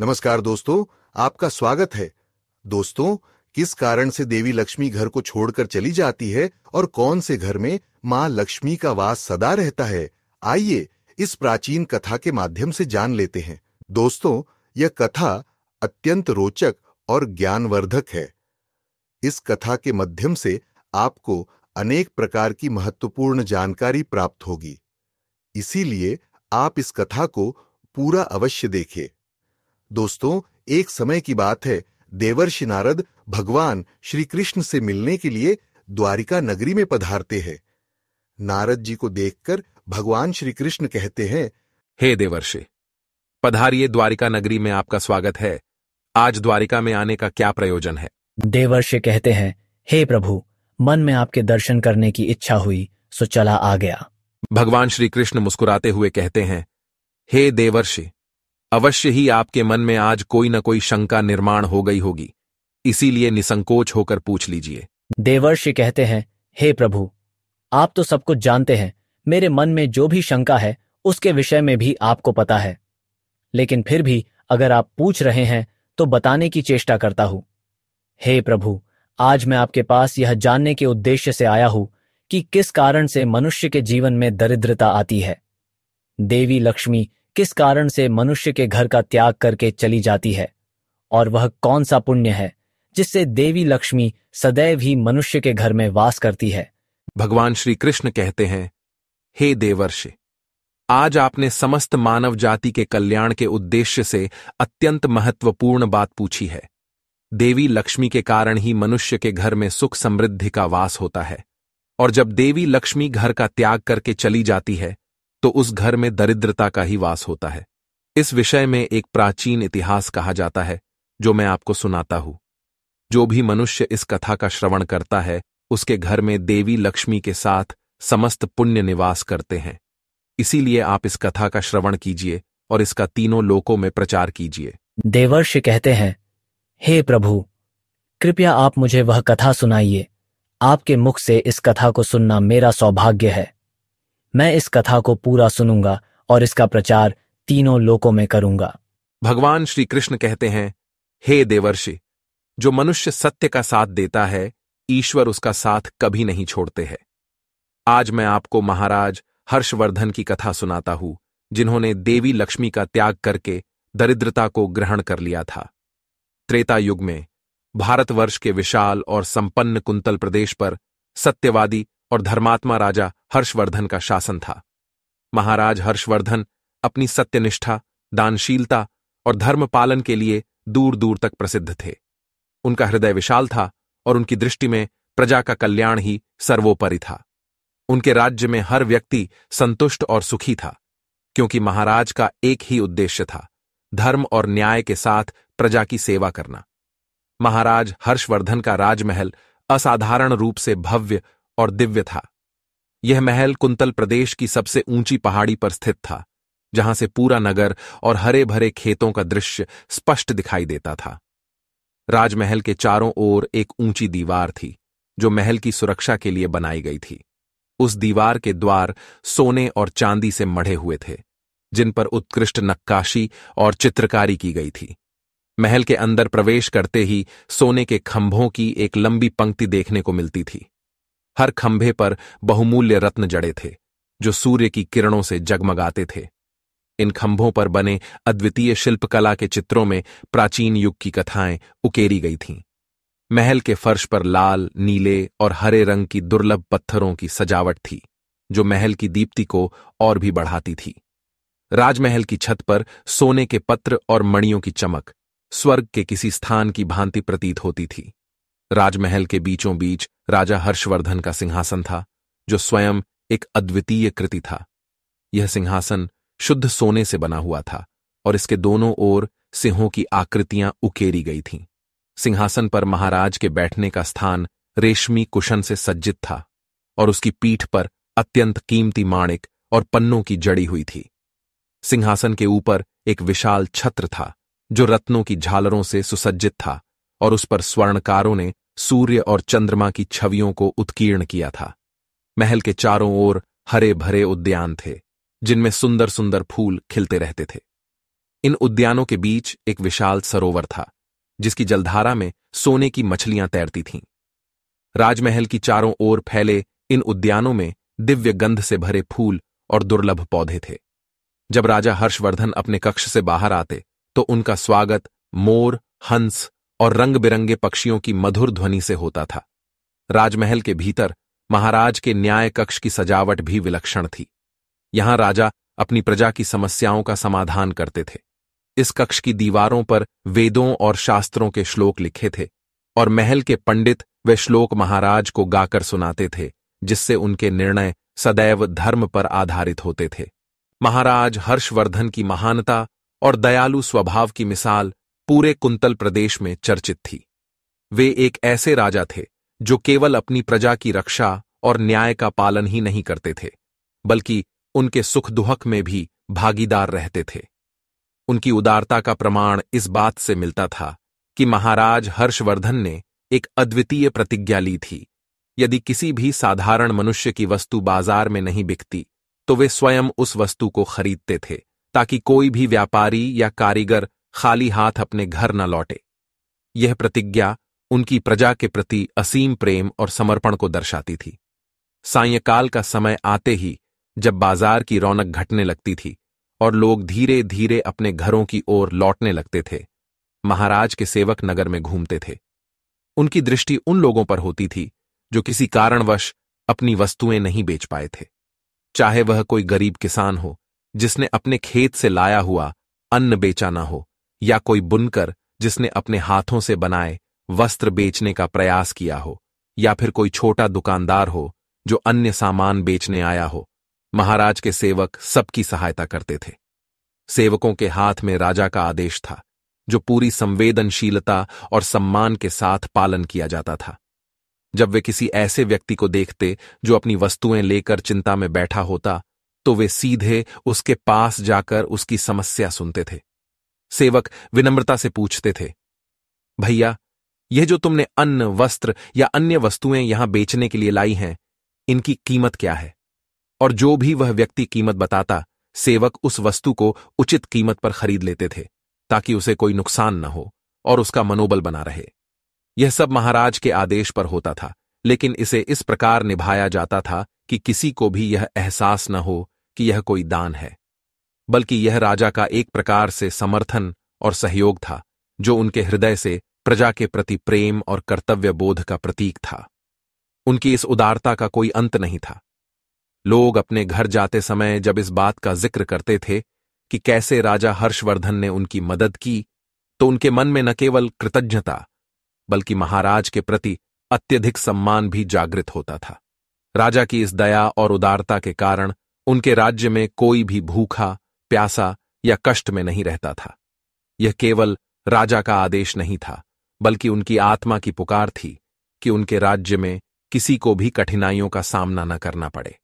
नमस्कार दोस्तों आपका स्वागत है दोस्तों किस कारण से देवी लक्ष्मी घर को छोड़कर चली जाती है और कौन से घर में माँ लक्ष्मी का वास सदा रहता है आइए इस प्राचीन कथा के माध्यम से जान लेते हैं दोस्तों यह कथा अत्यंत रोचक और ज्ञानवर्धक है इस कथा के माध्यम से आपको अनेक प्रकार की महत्वपूर्ण जानकारी प्राप्त होगी इसीलिए आप इस कथा को पूरा अवश्य देखें दोस्तों एक समय की बात है देवर्षि नारद भगवान श्री कृष्ण से मिलने के लिए द्वारिका नगरी में पधारते हैं नारद जी को देखकर भगवान श्री कृष्ण कहते हैं हे देवर्षि पधारिए द्वारिका नगरी में आपका स्वागत है आज द्वारिका में आने का क्या प्रयोजन है देवर्षि कहते हैं हे प्रभु मन में आपके दर्शन करने की इच्छा हुई सो चला आ गया भगवान श्री कृष्ण मुस्कुराते हुए कहते हैं हे देवर्षि अवश्य ही आपके मन में आज कोई न कोई शंका निर्माण हो गई होगी इसीलिए निसंकोच होकर पूछ लीजिए देवर्षि कहते हैं हे प्रभु आप तो सब कुछ जानते हैं मेरे मन में जो भी शंका है उसके विषय में भी आपको पता है लेकिन फिर भी अगर आप पूछ रहे हैं तो बताने की चेष्टा करता हूं हे प्रभु आज मैं आपके पास यह जानने के उद्देश्य से आया हूं कि किस कारण से मनुष्य के जीवन में दरिद्रता आती है देवी लक्ष्मी किस कारण से मनुष्य के घर का त्याग करके चली जाती है और वह कौन सा पुण्य है जिससे देवी लक्ष्मी सदैव ही मनुष्य के घर में वास करती है भगवान श्री कृष्ण कहते हैं हे देवर्षि आज आपने समस्त मानव जाति के कल्याण के उद्देश्य से अत्यंत महत्वपूर्ण बात पूछी है देवी लक्ष्मी के कारण ही मनुष्य के घर में सुख समृद्धि का वास होता है और जब देवी लक्ष्मी घर का त्याग करके चली जाती है तो उस घर में दरिद्रता का ही वास होता है इस विषय में एक प्राचीन इतिहास कहा जाता है जो मैं आपको सुनाता हूं जो भी मनुष्य इस कथा का श्रवण करता है उसके घर में देवी लक्ष्मी के साथ समस्त पुण्य निवास करते हैं इसीलिए आप इस कथा का श्रवण कीजिए और इसका तीनों लोकों में प्रचार कीजिए देवर्ष कहते हैं हे प्रभु कृपया आप मुझे वह कथा सुनाइए आपके मुख से इस कथा को सुनना मेरा सौभाग्य है मैं इस कथा को पूरा सुनूंगा और इसका प्रचार तीनों लोकों में करूंगा भगवान श्री कृष्ण कहते हैं हे देवर्षि जो मनुष्य सत्य का साथ देता है ईश्वर उसका साथ कभी नहीं छोड़ते हैं आज मैं आपको महाराज हर्षवर्धन की कथा सुनाता हूं जिन्होंने देवी लक्ष्मी का त्याग करके दरिद्रता को ग्रहण कर लिया था त्रेता युग में भारतवर्ष के विशाल और संपन्न कुंतल प्रदेश पर सत्यवादी और धर्मात्मा राजा हर्षवर्धन का शासन था महाराज हर्षवर्धन अपनी सत्यनिष्ठा दानशीलता और धर्म पालन के लिए दूर दूर तक प्रसिद्ध थे उनका हृदय विशाल था और उनकी दृष्टि में प्रजा का कल्याण ही सर्वोपरि था उनके राज्य में हर व्यक्ति संतुष्ट और सुखी था क्योंकि महाराज का एक ही उद्देश्य था धर्म और न्याय के साथ प्रजा की सेवा करना महाराज हर्षवर्धन का राजमहल असाधारण रूप से भव्य और दिव्य था यह महल कुंतल प्रदेश की सबसे ऊंची पहाड़ी पर स्थित था जहां से पूरा नगर और हरे भरे खेतों का दृश्य स्पष्ट दिखाई देता था राजमहल के चारों ओर एक ऊंची दीवार थी जो महल की सुरक्षा के लिए बनाई गई थी उस दीवार के द्वार सोने और चांदी से मढ़े हुए थे जिन पर उत्कृष्ट नक्काशी और चित्रकारी की गई थी महल के अंदर प्रवेश करते ही सोने के खंभों की एक लंबी पंक्ति देखने को मिलती थी हर खंभे पर बहुमूल्य रत्न जड़े थे जो सूर्य की किरणों से जगमगाते थे इन खंभों पर बने अद्वितीय शिल्पकला के चित्रों में प्राचीन युग की कथाएं उकेरी गई थीं महल के फर्श पर लाल नीले और हरे रंग की दुर्लभ पत्थरों की सजावट थी जो महल की दीप्ति को और भी बढ़ाती थी राजमहल की छत पर सोने के पत्र और मणियों की चमक स्वर्ग के किसी स्थान की भांति प्रतीत होती थी राजमहल के बीचों बीच राजा हर्षवर्धन का सिंहासन था जो स्वयं एक अद्वितीय कृति था यह सिंहासन शुद्ध सोने से बना हुआ था और इसके दोनों ओर सिंहों की आकृतियां उकेरी गई थीं सिंहासन पर महाराज के बैठने का स्थान रेशमी कुशन से सज्जित था और उसकी पीठ पर अत्यंत कीमती माणिक और पन्नों की जड़ी हुई थी सिंहासन के ऊपर एक विशाल छत्र था जो रत्नों की झालरों से सुसज्जित था और उस पर स्वर्णकारों ने सूर्य और चंद्रमा की छवियों को उत्कीर्ण किया था महल के चारों ओर हरे भरे उद्यान थे जिनमें सुंदर सुंदर फूल खिलते रहते थे इन उद्यानों के बीच एक विशाल सरोवर था जिसकी जलधारा में सोने की मछलियां तैरती थीं राजमहल की चारों ओर फैले इन उद्यानों में दिव्य गंध से भरे फूल और दुर्लभ पौधे थे जब राजा हर्षवर्धन अपने कक्ष से बाहर आते तो उनका स्वागत मोर हंस और रंग बिरंगे पक्षियों की मधुर ध्वनि से होता था राजमहल के भीतर महाराज के न्याय कक्ष की सजावट भी विलक्षण थी यहां राजा अपनी प्रजा की समस्याओं का समाधान करते थे इस कक्ष की दीवारों पर वेदों और शास्त्रों के श्लोक लिखे थे और महल के पंडित वे श्लोक महाराज को गाकर सुनाते थे जिससे उनके निर्णय सदैव धर्म पर आधारित होते थे महाराज हर्षवर्धन की महानता और दयालु स्वभाव की मिसाल पूरे कुंतल प्रदेश में चर्चित थी वे एक ऐसे राजा थे जो केवल अपनी प्रजा की रक्षा और न्याय का पालन ही नहीं करते थे बल्कि उनके सुख दुहक में भी भागीदार रहते थे उनकी उदारता का प्रमाण इस बात से मिलता था कि महाराज हर्षवर्धन ने एक अद्वितीय प्रतिज्ञा ली थी यदि किसी भी साधारण मनुष्य की वस्तु बाजार में नहीं बिकती तो वे स्वयं उस वस्तु को खरीदते थे ताकि कोई भी व्यापारी या कारीगर खाली हाथ अपने घर न लौटे यह प्रतिज्ञा उनकी प्रजा के प्रति असीम प्रेम और समर्पण को दर्शाती थी सायकाल का समय आते ही जब बाजार की रौनक घटने लगती थी और लोग धीरे धीरे अपने घरों की ओर लौटने लगते थे महाराज के सेवक नगर में घूमते थे उनकी दृष्टि उन लोगों पर होती थी जो किसी कारणवश अपनी वस्तुएं नहीं बेच पाए थे चाहे वह कोई गरीब किसान हो जिसने अपने खेत से लाया हुआ अन्न बेचा ना हो या कोई बुनकर जिसने अपने हाथों से बनाए वस्त्र बेचने का प्रयास किया हो या फिर कोई छोटा दुकानदार हो जो अन्य सामान बेचने आया हो महाराज के सेवक सबकी सहायता करते थे सेवकों के हाथ में राजा का आदेश था जो पूरी संवेदनशीलता और सम्मान के साथ पालन किया जाता था जब वे किसी ऐसे व्यक्ति को देखते जो अपनी वस्तुएं लेकर चिंता में बैठा होता तो वे सीधे उसके पास जाकर उसकी समस्या सुनते थे सेवक विनम्रता से पूछते थे भैया यह जो तुमने अन्न वस्त्र या अन्य वस्तुएं यहां बेचने के लिए लाई हैं इनकी कीमत क्या है और जो भी वह व्यक्ति कीमत बताता सेवक उस वस्तु को उचित कीमत पर खरीद लेते थे ताकि उसे कोई नुकसान न हो और उसका मनोबल बना रहे यह सब महाराज के आदेश पर होता था लेकिन इसे इस प्रकार निभाया जाता था कि किसी को भी यह एहसास न हो कि यह कोई दान है बल्कि यह राजा का एक प्रकार से समर्थन और सहयोग था जो उनके हृदय से प्रजा के प्रति प्रेम और कर्तव्य बोध का प्रतीक था उनकी इस उदारता का कोई अंत नहीं था लोग अपने घर जाते समय जब इस बात का जिक्र करते थे कि कैसे राजा हर्षवर्धन ने उनकी मदद की तो उनके मन में न केवल कृतज्ञता बल्कि महाराज के प्रति अत्यधिक सम्मान भी जागृत होता था राजा की इस दया और उदारता के कारण उनके राज्य में कोई भी भूखा प्यासा या कष्ट में नहीं रहता था यह केवल राजा का आदेश नहीं था बल्कि उनकी आत्मा की पुकार थी कि उनके राज्य में किसी को भी कठिनाइयों का सामना न करना पड़े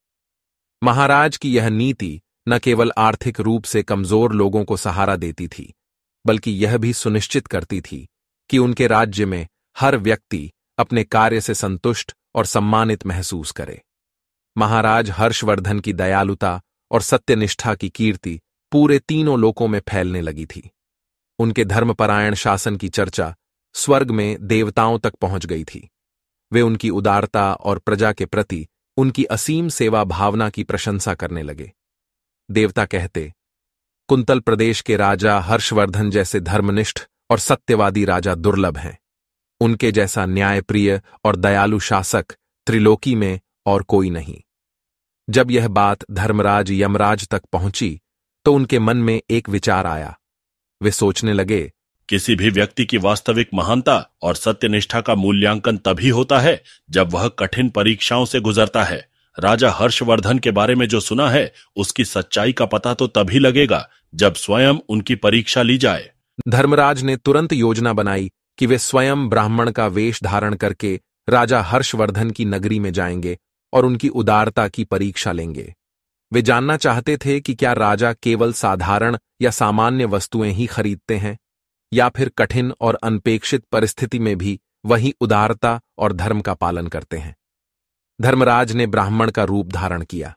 महाराज की यह नीति न केवल आर्थिक रूप से कमजोर लोगों को सहारा देती थी बल्कि यह भी सुनिश्चित करती थी कि उनके राज्य में हर व्यक्ति अपने कार्य से संतुष्ट और सम्मानित महसूस करे महाराज हर्षवर्धन की दयालुता और सत्यनिष्ठा की कीर्ति पूरे तीनों लोकों में फैलने लगी थी उनके धर्मपरायण शासन की चर्चा स्वर्ग में देवताओं तक पहुंच गई थी वे उनकी उदारता और प्रजा के प्रति उनकी असीम सेवा भावना की प्रशंसा करने लगे देवता कहते कुंतल प्रदेश के राजा हर्षवर्धन जैसे धर्मनिष्ठ और सत्यवादी राजा दुर्लभ हैं उनके जैसा न्यायप्रिय और दयालु शासक त्रिलोकी में और कोई नहीं जब यह बात धर्मराज यमराज तक पहुंची तो उनके मन में एक विचार आया वे सोचने लगे किसी भी व्यक्ति की वास्तविक महानता और सत्यनिष्ठा का मूल्यांकन तभी होता है जब वह कठिन परीक्षाओं से गुजरता है राजा हर्षवर्धन के बारे में जो सुना है उसकी सच्चाई का पता तो तभी लगेगा जब स्वयं उनकी परीक्षा ली जाए धर्मराज ने तुरंत योजना बनाई कि वे स्वयं ब्राह्मण का वेश धारण करके राजा हर्षवर्धन की नगरी में जाएंगे और उनकी उदारता की परीक्षा लेंगे वे जानना चाहते थे कि क्या राजा केवल साधारण या सामान्य वस्तुएं ही खरीदते हैं या फिर कठिन और अनपेक्षित परिस्थिति में भी वही उदारता और धर्म का पालन करते हैं धर्मराज ने ब्राह्मण का रूप धारण किया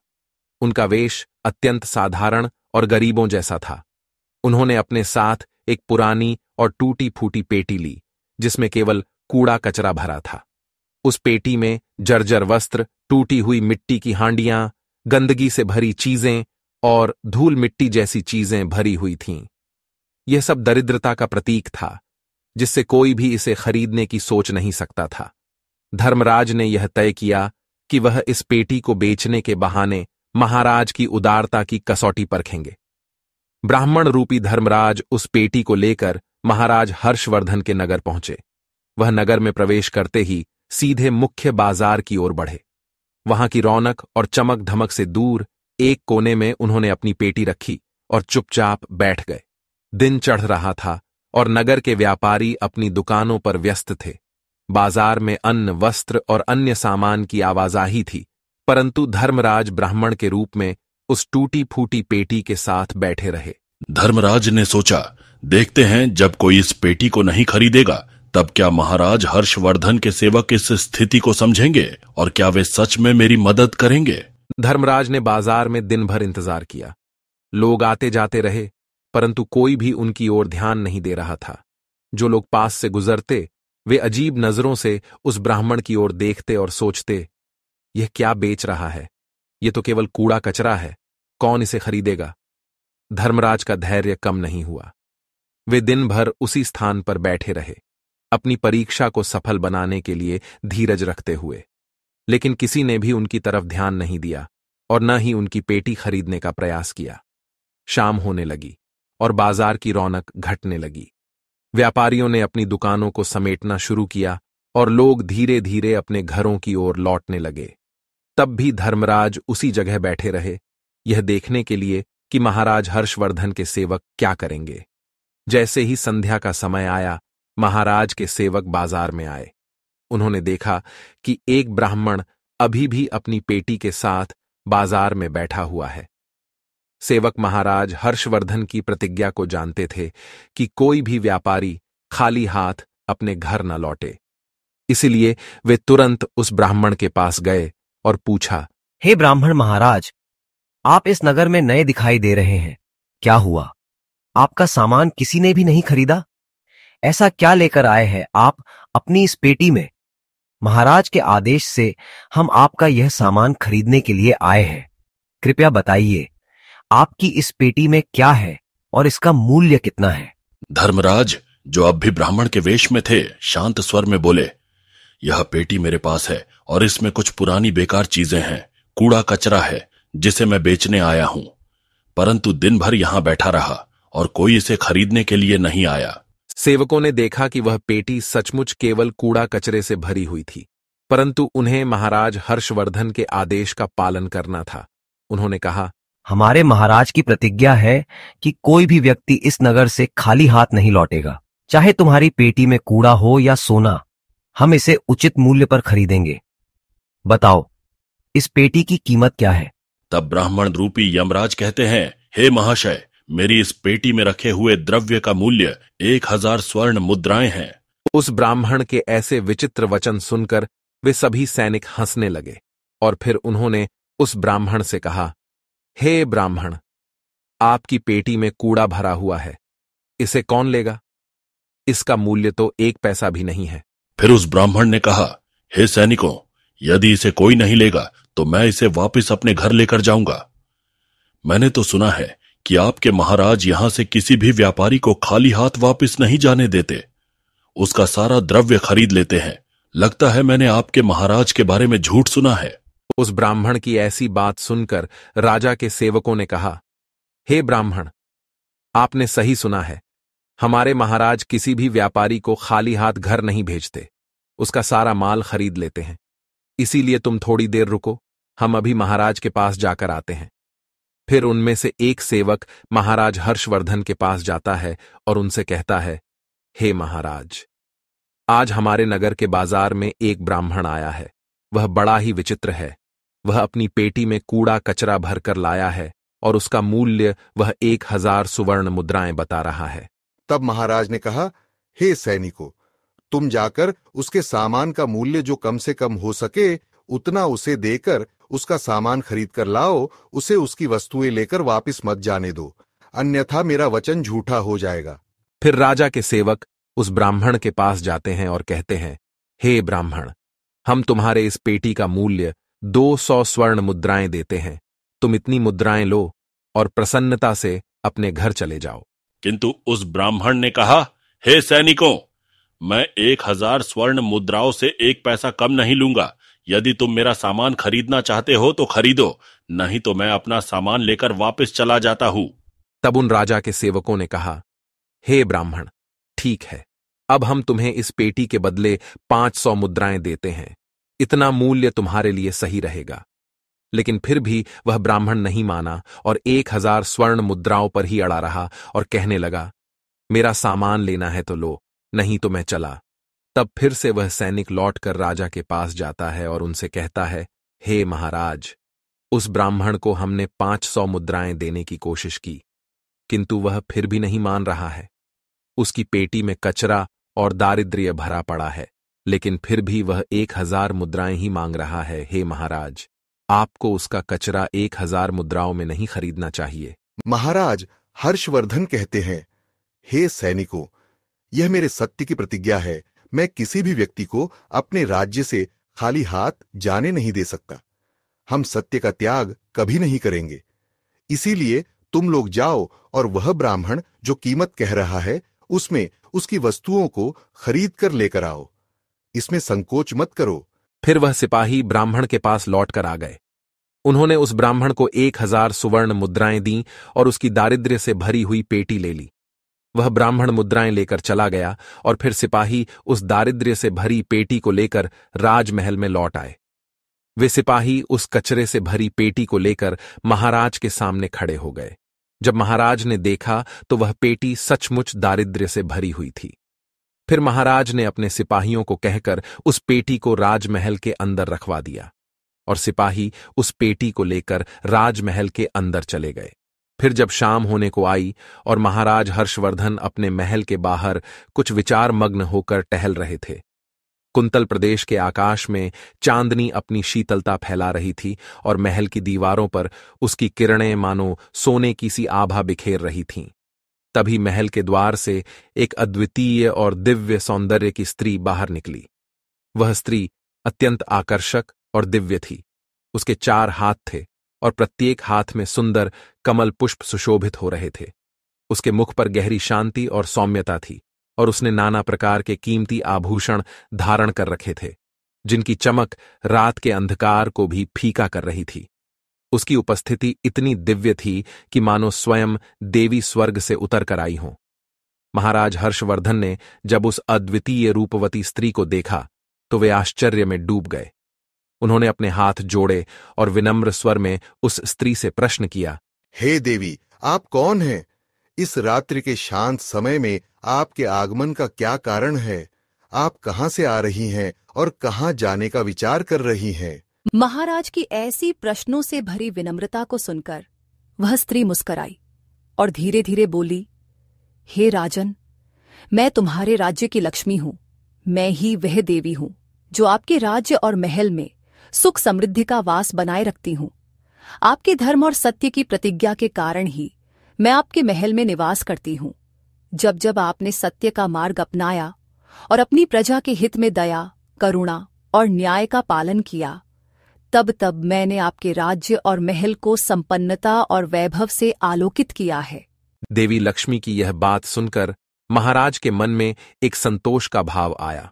उनका वेश अत्यंत साधारण और गरीबों जैसा था उन्होंने अपने साथ एक पुरानी और टूटी फूटी पेटी ली जिसमें केवल कूड़ा कचरा भरा था उस पेटी में जर्जर वस्त्र टूटी हुई मिट्टी की हांडियां गंदगी से भरी चीजें और धूल मिट्टी जैसी चीजें भरी हुई थीं यह सब दरिद्रता का प्रतीक था जिससे कोई भी इसे खरीदने की सोच नहीं सकता था धर्मराज ने यह तय किया कि वह इस पेटी को बेचने के बहाने महाराज की उदारता की कसौटी परखेंगे ब्राह्मण रूपी धर्मराज उस पेटी को लेकर महाराज हर्षवर्धन के नगर पहुंचे वह नगर में प्रवेश करते ही सीधे मुख्य बाजार की ओर बढ़े वहां की रौनक और चमक धमक से दूर एक कोने में उन्होंने अपनी पेटी रखी और चुपचाप बैठ गए दिन चढ़ रहा था और नगर के व्यापारी अपनी दुकानों पर व्यस्त थे बाजार में अन्न वस्त्र और अन्य सामान की आवाजाही थी परंतु धर्मराज ब्राह्मण के रूप में उस टूटी फूटी पेटी के साथ बैठे रहे धर्मराज ने सोचा देखते हैं जब कोई इस पेटी को नहीं खरीदेगा तब क्या महाराज हर्षवर्धन के सेवक इस स्थिति को समझेंगे और क्या वे सच में मेरी मदद करेंगे धर्मराज ने बाजार में दिन भर इंतजार किया लोग आते जाते रहे परंतु कोई भी उनकी ओर ध्यान नहीं दे रहा था जो लोग पास से गुजरते वे अजीब नजरों से उस ब्राह्मण की ओर देखते और सोचते यह क्या बेच रहा है ये तो केवल कूड़ा कचरा है कौन इसे खरीदेगा धर्मराज का धैर्य कम नहीं हुआ वे दिन भर उसी स्थान पर बैठे रहे अपनी परीक्षा को सफल बनाने के लिए धीरज रखते हुए लेकिन किसी ने भी उनकी तरफ ध्यान नहीं दिया और न ही उनकी पेटी खरीदने का प्रयास किया शाम होने लगी और बाजार की रौनक घटने लगी व्यापारियों ने अपनी दुकानों को समेटना शुरू किया और लोग धीरे धीरे अपने घरों की ओर लौटने लगे तब भी धर्मराज उसी जगह बैठे रहे यह देखने के लिए कि महाराज हर्षवर्धन के सेवक क्या करेंगे जैसे ही संध्या का समय आया महाराज के सेवक बाजार में आए उन्होंने देखा कि एक ब्राह्मण अभी भी अपनी पेटी के साथ बाजार में बैठा हुआ है सेवक महाराज हर्षवर्धन की प्रतिज्ञा को जानते थे कि कोई भी व्यापारी खाली हाथ अपने घर न लौटे इसलिए वे तुरंत उस ब्राह्मण के पास गए और पूछा हे hey ब्राह्मण महाराज आप इस नगर में नए दिखाई दे रहे हैं क्या हुआ आपका सामान किसी ने भी नहीं खरीदा ऐसा क्या लेकर आए हैं आप अपनी इस पेटी में महाराज के आदेश से हम आपका यह सामान खरीदने के लिए आए हैं कृपया बताइए आपकी इस पेटी में क्या है और इसका मूल्य कितना है धर्मराज जो अब भी ब्राह्मण के वेश में थे शांत स्वर में बोले यह पेटी मेरे पास है और इसमें कुछ पुरानी बेकार चीजें हैं कूड़ा कचरा है जिसे मैं बेचने आया हूं परंतु दिन भर यहां बैठा रहा और कोई इसे खरीदने के लिए नहीं आया सेवकों ने देखा कि वह पेटी सचमुच केवल कूड़ा कचरे से भरी हुई थी परंतु उन्हें महाराज हर्षवर्धन के आदेश का पालन करना था उन्होंने कहा हमारे महाराज की प्रतिज्ञा है कि कोई भी व्यक्ति इस नगर से खाली हाथ नहीं लौटेगा चाहे तुम्हारी पेटी में कूड़ा हो या सोना हम इसे उचित मूल्य पर खरीदेंगे बताओ इस पेटी की कीमत क्या है तब ब्राह्मण रूपी यमराज कहते हैं हे महाशय मेरी इस पेटी में रखे हुए द्रव्य का मूल्य एक हजार स्वर्ण मुद्राएं हैं उस ब्राह्मण के ऐसे विचित्र वचन सुनकर वे सभी सैनिक हंसने लगे और फिर उन्होंने उस ब्राह्मण से कहा हे ब्राह्मण आपकी पेटी में कूड़ा भरा हुआ है इसे कौन लेगा इसका मूल्य तो एक पैसा भी नहीं है फिर उस ब्राह्मण ने कहा हे सैनिकों यदि इसे कोई नहीं लेगा तो मैं इसे वापस अपने घर लेकर जाऊंगा मैंने तो सुना है कि आपके महाराज यहां से किसी भी व्यापारी को खाली हाथ वापस नहीं जाने देते उसका सारा द्रव्य खरीद लेते हैं लगता है मैंने आपके महाराज के बारे में झूठ सुना है उस ब्राह्मण की ऐसी बात सुनकर राजा के सेवकों ने कहा हे ब्राह्मण आपने सही सुना है हमारे महाराज किसी भी व्यापारी को खाली हाथ घर नहीं भेजते उसका सारा माल खरीद लेते हैं इसीलिए तुम थोड़ी देर रुको हम अभी महाराज के पास जाकर आते हैं फिर उनमें से एक सेवक महाराज हर्षवर्धन के पास जाता है और उनसे कहता है हे महाराज आज हमारे नगर के बाजार में एक ब्राह्मण आया है वह बड़ा ही विचित्र है वह अपनी पेटी में कूड़ा कचरा भरकर लाया है और उसका मूल्य वह एक हजार सुवर्ण मुद्राएं बता रहा है तब महाराज ने कहा हे सैनिकों तुम जाकर उसके सामान का मूल्य जो कम से कम हो सके उतना उसे देकर उसका सामान खरीद कर लाओ उसे उसकी वस्तुएं लेकर वापस मत जाने दो अन्यथा मेरा वचन झूठा हो जाएगा फिर राजा के सेवक उस ब्राह्मण के पास जाते हैं और कहते हैं हे ब्राह्मण हम तुम्हारे इस पेटी का मूल्य दो सौ स्वर्ण मुद्राएं देते हैं तुम इतनी मुद्राएं लो और प्रसन्नता से अपने घर चले जाओ किंतु उस ब्राह्मण ने कहा हे सैनिकों मैं एक हजार स्वर्ण मुद्राओं से एक पैसा कम नहीं लूंगा यदि तुम मेरा सामान खरीदना चाहते हो तो खरीदो नहीं तो मैं अपना सामान लेकर वापस चला जाता हूं तब उन राजा के सेवकों ने कहा हे hey ब्राह्मण ठीक है अब हम तुम्हें इस पेटी के बदले पांच सौ मुद्राएं देते हैं इतना मूल्य तुम्हारे लिए सही रहेगा लेकिन फिर भी वह ब्राह्मण नहीं माना और एक हजार स्वर्ण मुद्राओं पर ही अड़ा रहा और कहने लगा मेरा सामान लेना है तो लो नहीं तो मैं चला तब फिर से वह सैनिक लौटकर राजा के पास जाता है और उनसे कहता है हे hey महाराज उस ब्राह्मण को हमने पांच सौ मुद्राएं देने की कोशिश की किंतु वह फिर भी नहीं मान रहा है उसकी पेटी में कचरा और दारिद्र्य भरा पड़ा है लेकिन फिर भी वह एक हजार मुद्राएं ही मांग रहा है हे महाराज आपको उसका कचरा एक हजार मुद्राओं में नहीं खरीदना चाहिए महाराज हर्षवर्धन कहते हैं हे सैनिकों यह मेरे सत्य की प्रतिज्ञा है मैं किसी भी व्यक्ति को अपने राज्य से खाली हाथ जाने नहीं दे सकता हम सत्य का त्याग कभी नहीं करेंगे इसीलिए तुम लोग जाओ और वह ब्राह्मण जो कीमत कह रहा है उसमें उसकी वस्तुओं को खरीद कर लेकर आओ इसमें संकोच मत करो फिर वह सिपाही ब्राह्मण के पास लौटकर आ गए उन्होंने उस ब्राह्मण को एक हजार सुवर्ण मुद्राएं दी और उसकी दारिद्र्य से भरी हुई पेटी ले ली वह ब्राह्मण मुद्राएं लेकर चला गया और फिर सिपाही उस दारिद्र्य से भरी पेटी को लेकर राजमहल में लौट आए वे सिपाही उस कचरे से भरी पेटी को लेकर महाराज के सामने खड़े हो गए जब महाराज ने देखा तो वह पेटी सचमुच दारिद्र्य से भरी हुई थी फिर महाराज ने अपने सिपाहियों को कहकर उस पेटी को राजमहल के अंदर रखवा दिया और सिपाही उस पेटी को लेकर राजमहल के अंदर चले गए फिर जब शाम होने को आई और महाराज हर्षवर्धन अपने महल के बाहर कुछ विचार मग्न होकर टहल रहे थे कुंतल प्रदेश के आकाश में चांदनी अपनी शीतलता फैला रही थी और महल की दीवारों पर उसकी किरणें मानो सोने की सी आभा बिखेर रही थीं तभी महल के द्वार से एक अद्वितीय और दिव्य सौंदर्य की स्त्री बाहर निकली वह स्त्री अत्यंत आकर्षक और दिव्य थी उसके चार हाथ थे और प्रत्येक हाथ में सुंदर कमल पुष्प सुशोभित हो रहे थे उसके मुख पर गहरी शांति और सौम्यता थी और उसने नाना प्रकार के कीमती आभूषण धारण कर रखे थे जिनकी चमक रात के अंधकार को भी फीका कर रही थी उसकी उपस्थिति इतनी दिव्य थी कि मानो स्वयं देवी स्वर्ग से उतर कर आई हों महाराज हर्षवर्धन ने जब उस अद्वितीय रूपवती स्त्री को देखा तो वे आश्चर्य में डूब गए उन्होंने अपने हाथ जोड़े और विनम्र स्वर में उस स्त्री से प्रश्न किया हे देवी आप कौन हैं इस रात्रि के शांत समय में आपके आगमन का क्या कारण है आप कहाँ से आ रही हैं और कहाँ जाने का विचार कर रही हैं महाराज की ऐसी प्रश्नों से भरी विनम्रता को सुनकर वह स्त्री मुस्कराई और धीरे धीरे बोली हे राजन मैं तुम्हारे राज्य की लक्ष्मी हूं मैं ही वह देवी हूं जो आपके राज्य और महल में सुख समृद्धि का वास बनाए रखती हूँ आपके धर्म और सत्य की प्रतिज्ञा के कारण ही मैं आपके महल में निवास करती हूँ जब जब आपने सत्य का मार्ग अपनाया और अपनी प्रजा के हित में दया करुणा और न्याय का पालन किया तब तब मैंने आपके राज्य और महल को संपन्नता और वैभव से आलोकित किया है देवी लक्ष्मी की यह बात सुनकर महाराज के मन में एक संतोष का भाव आया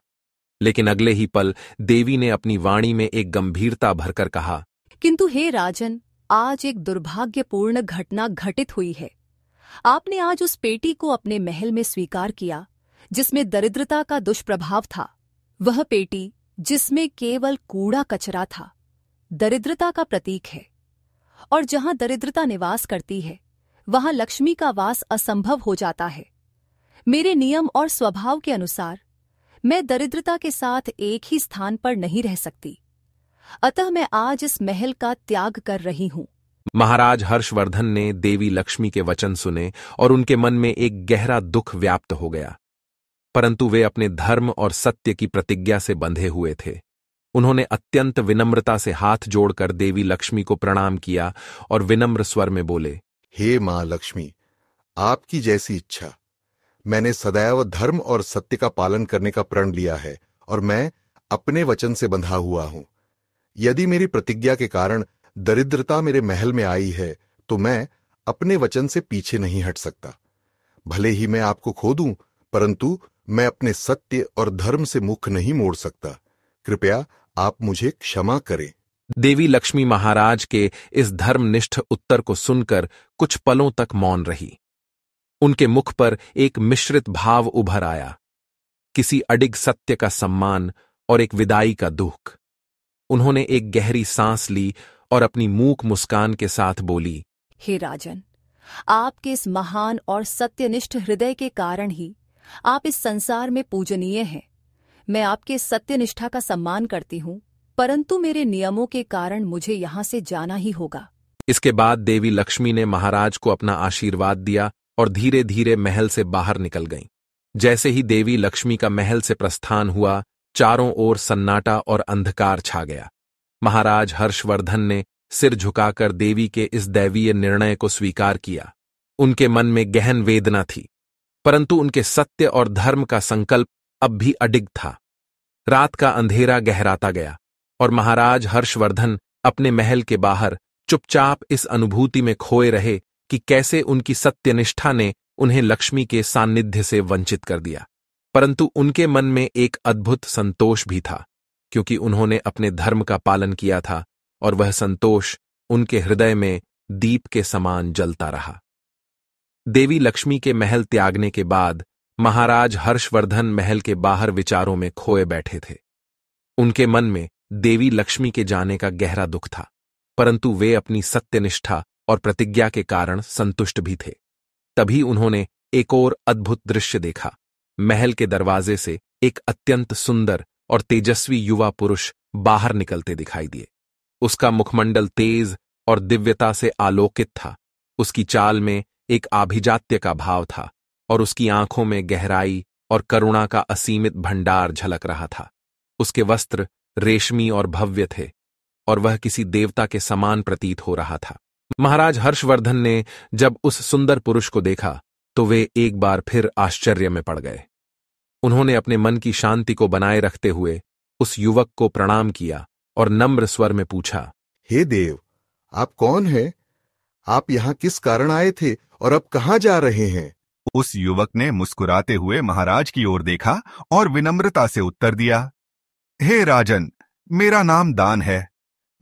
लेकिन अगले ही पल देवी ने अपनी वाणी में एक गंभीरता भरकर कहा किंतु हे राजन आज एक दुर्भाग्यपूर्ण घटना घटित हुई है आपने आज उस पेटी को अपने महल में स्वीकार किया जिसमें दरिद्रता का दुष्प्रभाव था वह पेटी जिसमें केवल कूड़ा कचरा था दरिद्रता का प्रतीक है और जहां दरिद्रता निवास करती है वहां लक्ष्मी का वास असंभव हो जाता है मेरे नियम और स्वभाव के अनुसार मैं दरिद्रता के साथ एक ही स्थान पर नहीं रह सकती अतः मैं आज इस महल का त्याग कर रही हूं महाराज हर्षवर्धन ने देवी लक्ष्मी के वचन सुने और उनके मन में एक गहरा दुख व्याप्त हो गया परंतु वे अपने धर्म और सत्य की प्रतिज्ञा से बंधे हुए थे उन्होंने अत्यंत विनम्रता से हाथ जोड़कर देवी लक्ष्मी को प्रणाम किया और विनम्र स्वर में बोले हे मां लक्ष्मी आपकी जैसी इच्छा मैंने सदैव धर्म और सत्य का पालन करने का प्रण लिया है और मैं अपने वचन से बंधा हुआ हूं यदि मेरी प्रतिज्ञा के कारण दरिद्रता मेरे महल में आई है तो मैं अपने वचन से पीछे नहीं हट सकता भले ही मैं आपको खो दूं परंतु मैं अपने सत्य और धर्म से मुख नहीं मोड़ सकता कृपया आप मुझे क्षमा करें देवी लक्ष्मी महाराज के इस धर्मनिष्ठ उत्तर को सुनकर कुछ पलों तक मौन रही उनके मुख पर एक मिश्रित भाव उभर आया किसी अडिग सत्य का सम्मान और एक विदाई का दुख उन्होंने एक गहरी सांस ली और अपनी मूक मुस्कान के साथ बोली हे राजन आपके इस महान और सत्यनिष्ठ हृदय के कारण ही आप इस संसार में पूजनीय हैं मैं आपके सत्यनिष्ठा का सम्मान करती हूँ परंतु मेरे नियमों के कारण मुझे यहाँ से जाना ही होगा इसके बाद देवी लक्ष्मी ने महाराज को अपना आशीर्वाद दिया और धीरे धीरे महल से बाहर निकल गईं जैसे ही देवी लक्ष्मी का महल से प्रस्थान हुआ चारों ओर सन्नाटा और अंधकार छा गया महाराज हर्षवर्धन ने सिर झुकाकर देवी के इस दैवीय निर्णय को स्वीकार किया उनके मन में गहन वेदना थी परंतु उनके सत्य और धर्म का संकल्प अब भी अडिग था रात का अंधेरा गहराता गया और महाराज हर्षवर्धन अपने महल के बाहर चुपचाप इस अनुभूति में खोए रहे कि कैसे उनकी सत्यनिष्ठा ने उन्हें लक्ष्मी के सान्निध्य से वंचित कर दिया परंतु उनके मन में एक अद्भुत संतोष भी था क्योंकि उन्होंने अपने धर्म का पालन किया था और वह संतोष उनके हृदय में दीप के समान जलता रहा देवी लक्ष्मी के महल त्यागने के बाद महाराज हर्षवर्धन महल के बाहर विचारों में खोए बैठे थे उनके मन में देवी लक्ष्मी के जाने का गहरा दुख था परंतु वे अपनी सत्यनिष्ठा और प्रतिज्ञा के कारण संतुष्ट भी थे तभी उन्होंने एक और अद्भुत दृश्य देखा महल के दरवाजे से एक अत्यंत सुंदर और तेजस्वी युवा पुरुष बाहर निकलते दिखाई दिए उसका मुखमंडल तेज और दिव्यता से आलोकित था उसकी चाल में एक आभिजात्य का भाव था और उसकी आंखों में गहराई और करुणा का असीमित भंडार झलक रहा था उसके वस्त्र रेशमी और भव्य थे और वह किसी देवता के समान प्रतीत हो रहा था महाराज हर्षवर्धन ने जब उस सुंदर पुरुष को देखा तो वे एक बार फिर आश्चर्य में पड़ गए उन्होंने अपने मन की शांति को बनाए रखते हुए उस युवक को प्रणाम किया और नम्र स्वर में पूछा हे देव आप कौन हैं आप यहाँ किस कारण आए थे और अब कहा जा रहे हैं उस युवक ने मुस्कुराते हुए महाराज की ओर देखा और विनम्रता से उत्तर दिया हे राजन मेरा नाम दान है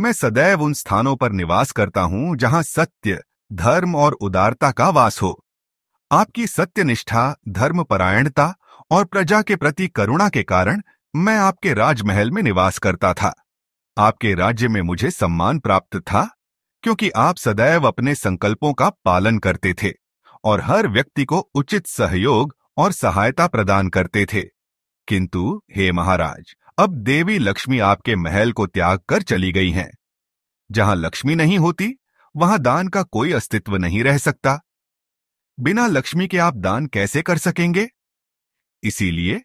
मैं सदैव उन स्थानों पर निवास करता हूं जहां सत्य धर्म और उदारता का वास हो आपकी सत्य धर्म धर्मपरायणता और प्रजा के प्रति करुणा के कारण मैं आपके राजमहल में निवास करता था आपके राज्य में मुझे सम्मान प्राप्त था क्योंकि आप सदैव अपने संकल्पों का पालन करते थे और हर व्यक्ति को उचित सहयोग और सहायता प्रदान करते थे किंतु हे महाराज अब देवी लक्ष्मी आपके महल को त्याग कर चली गई हैं जहां लक्ष्मी नहीं होती वहां दान का कोई अस्तित्व नहीं रह सकता बिना लक्ष्मी के आप दान कैसे कर सकेंगे इसीलिए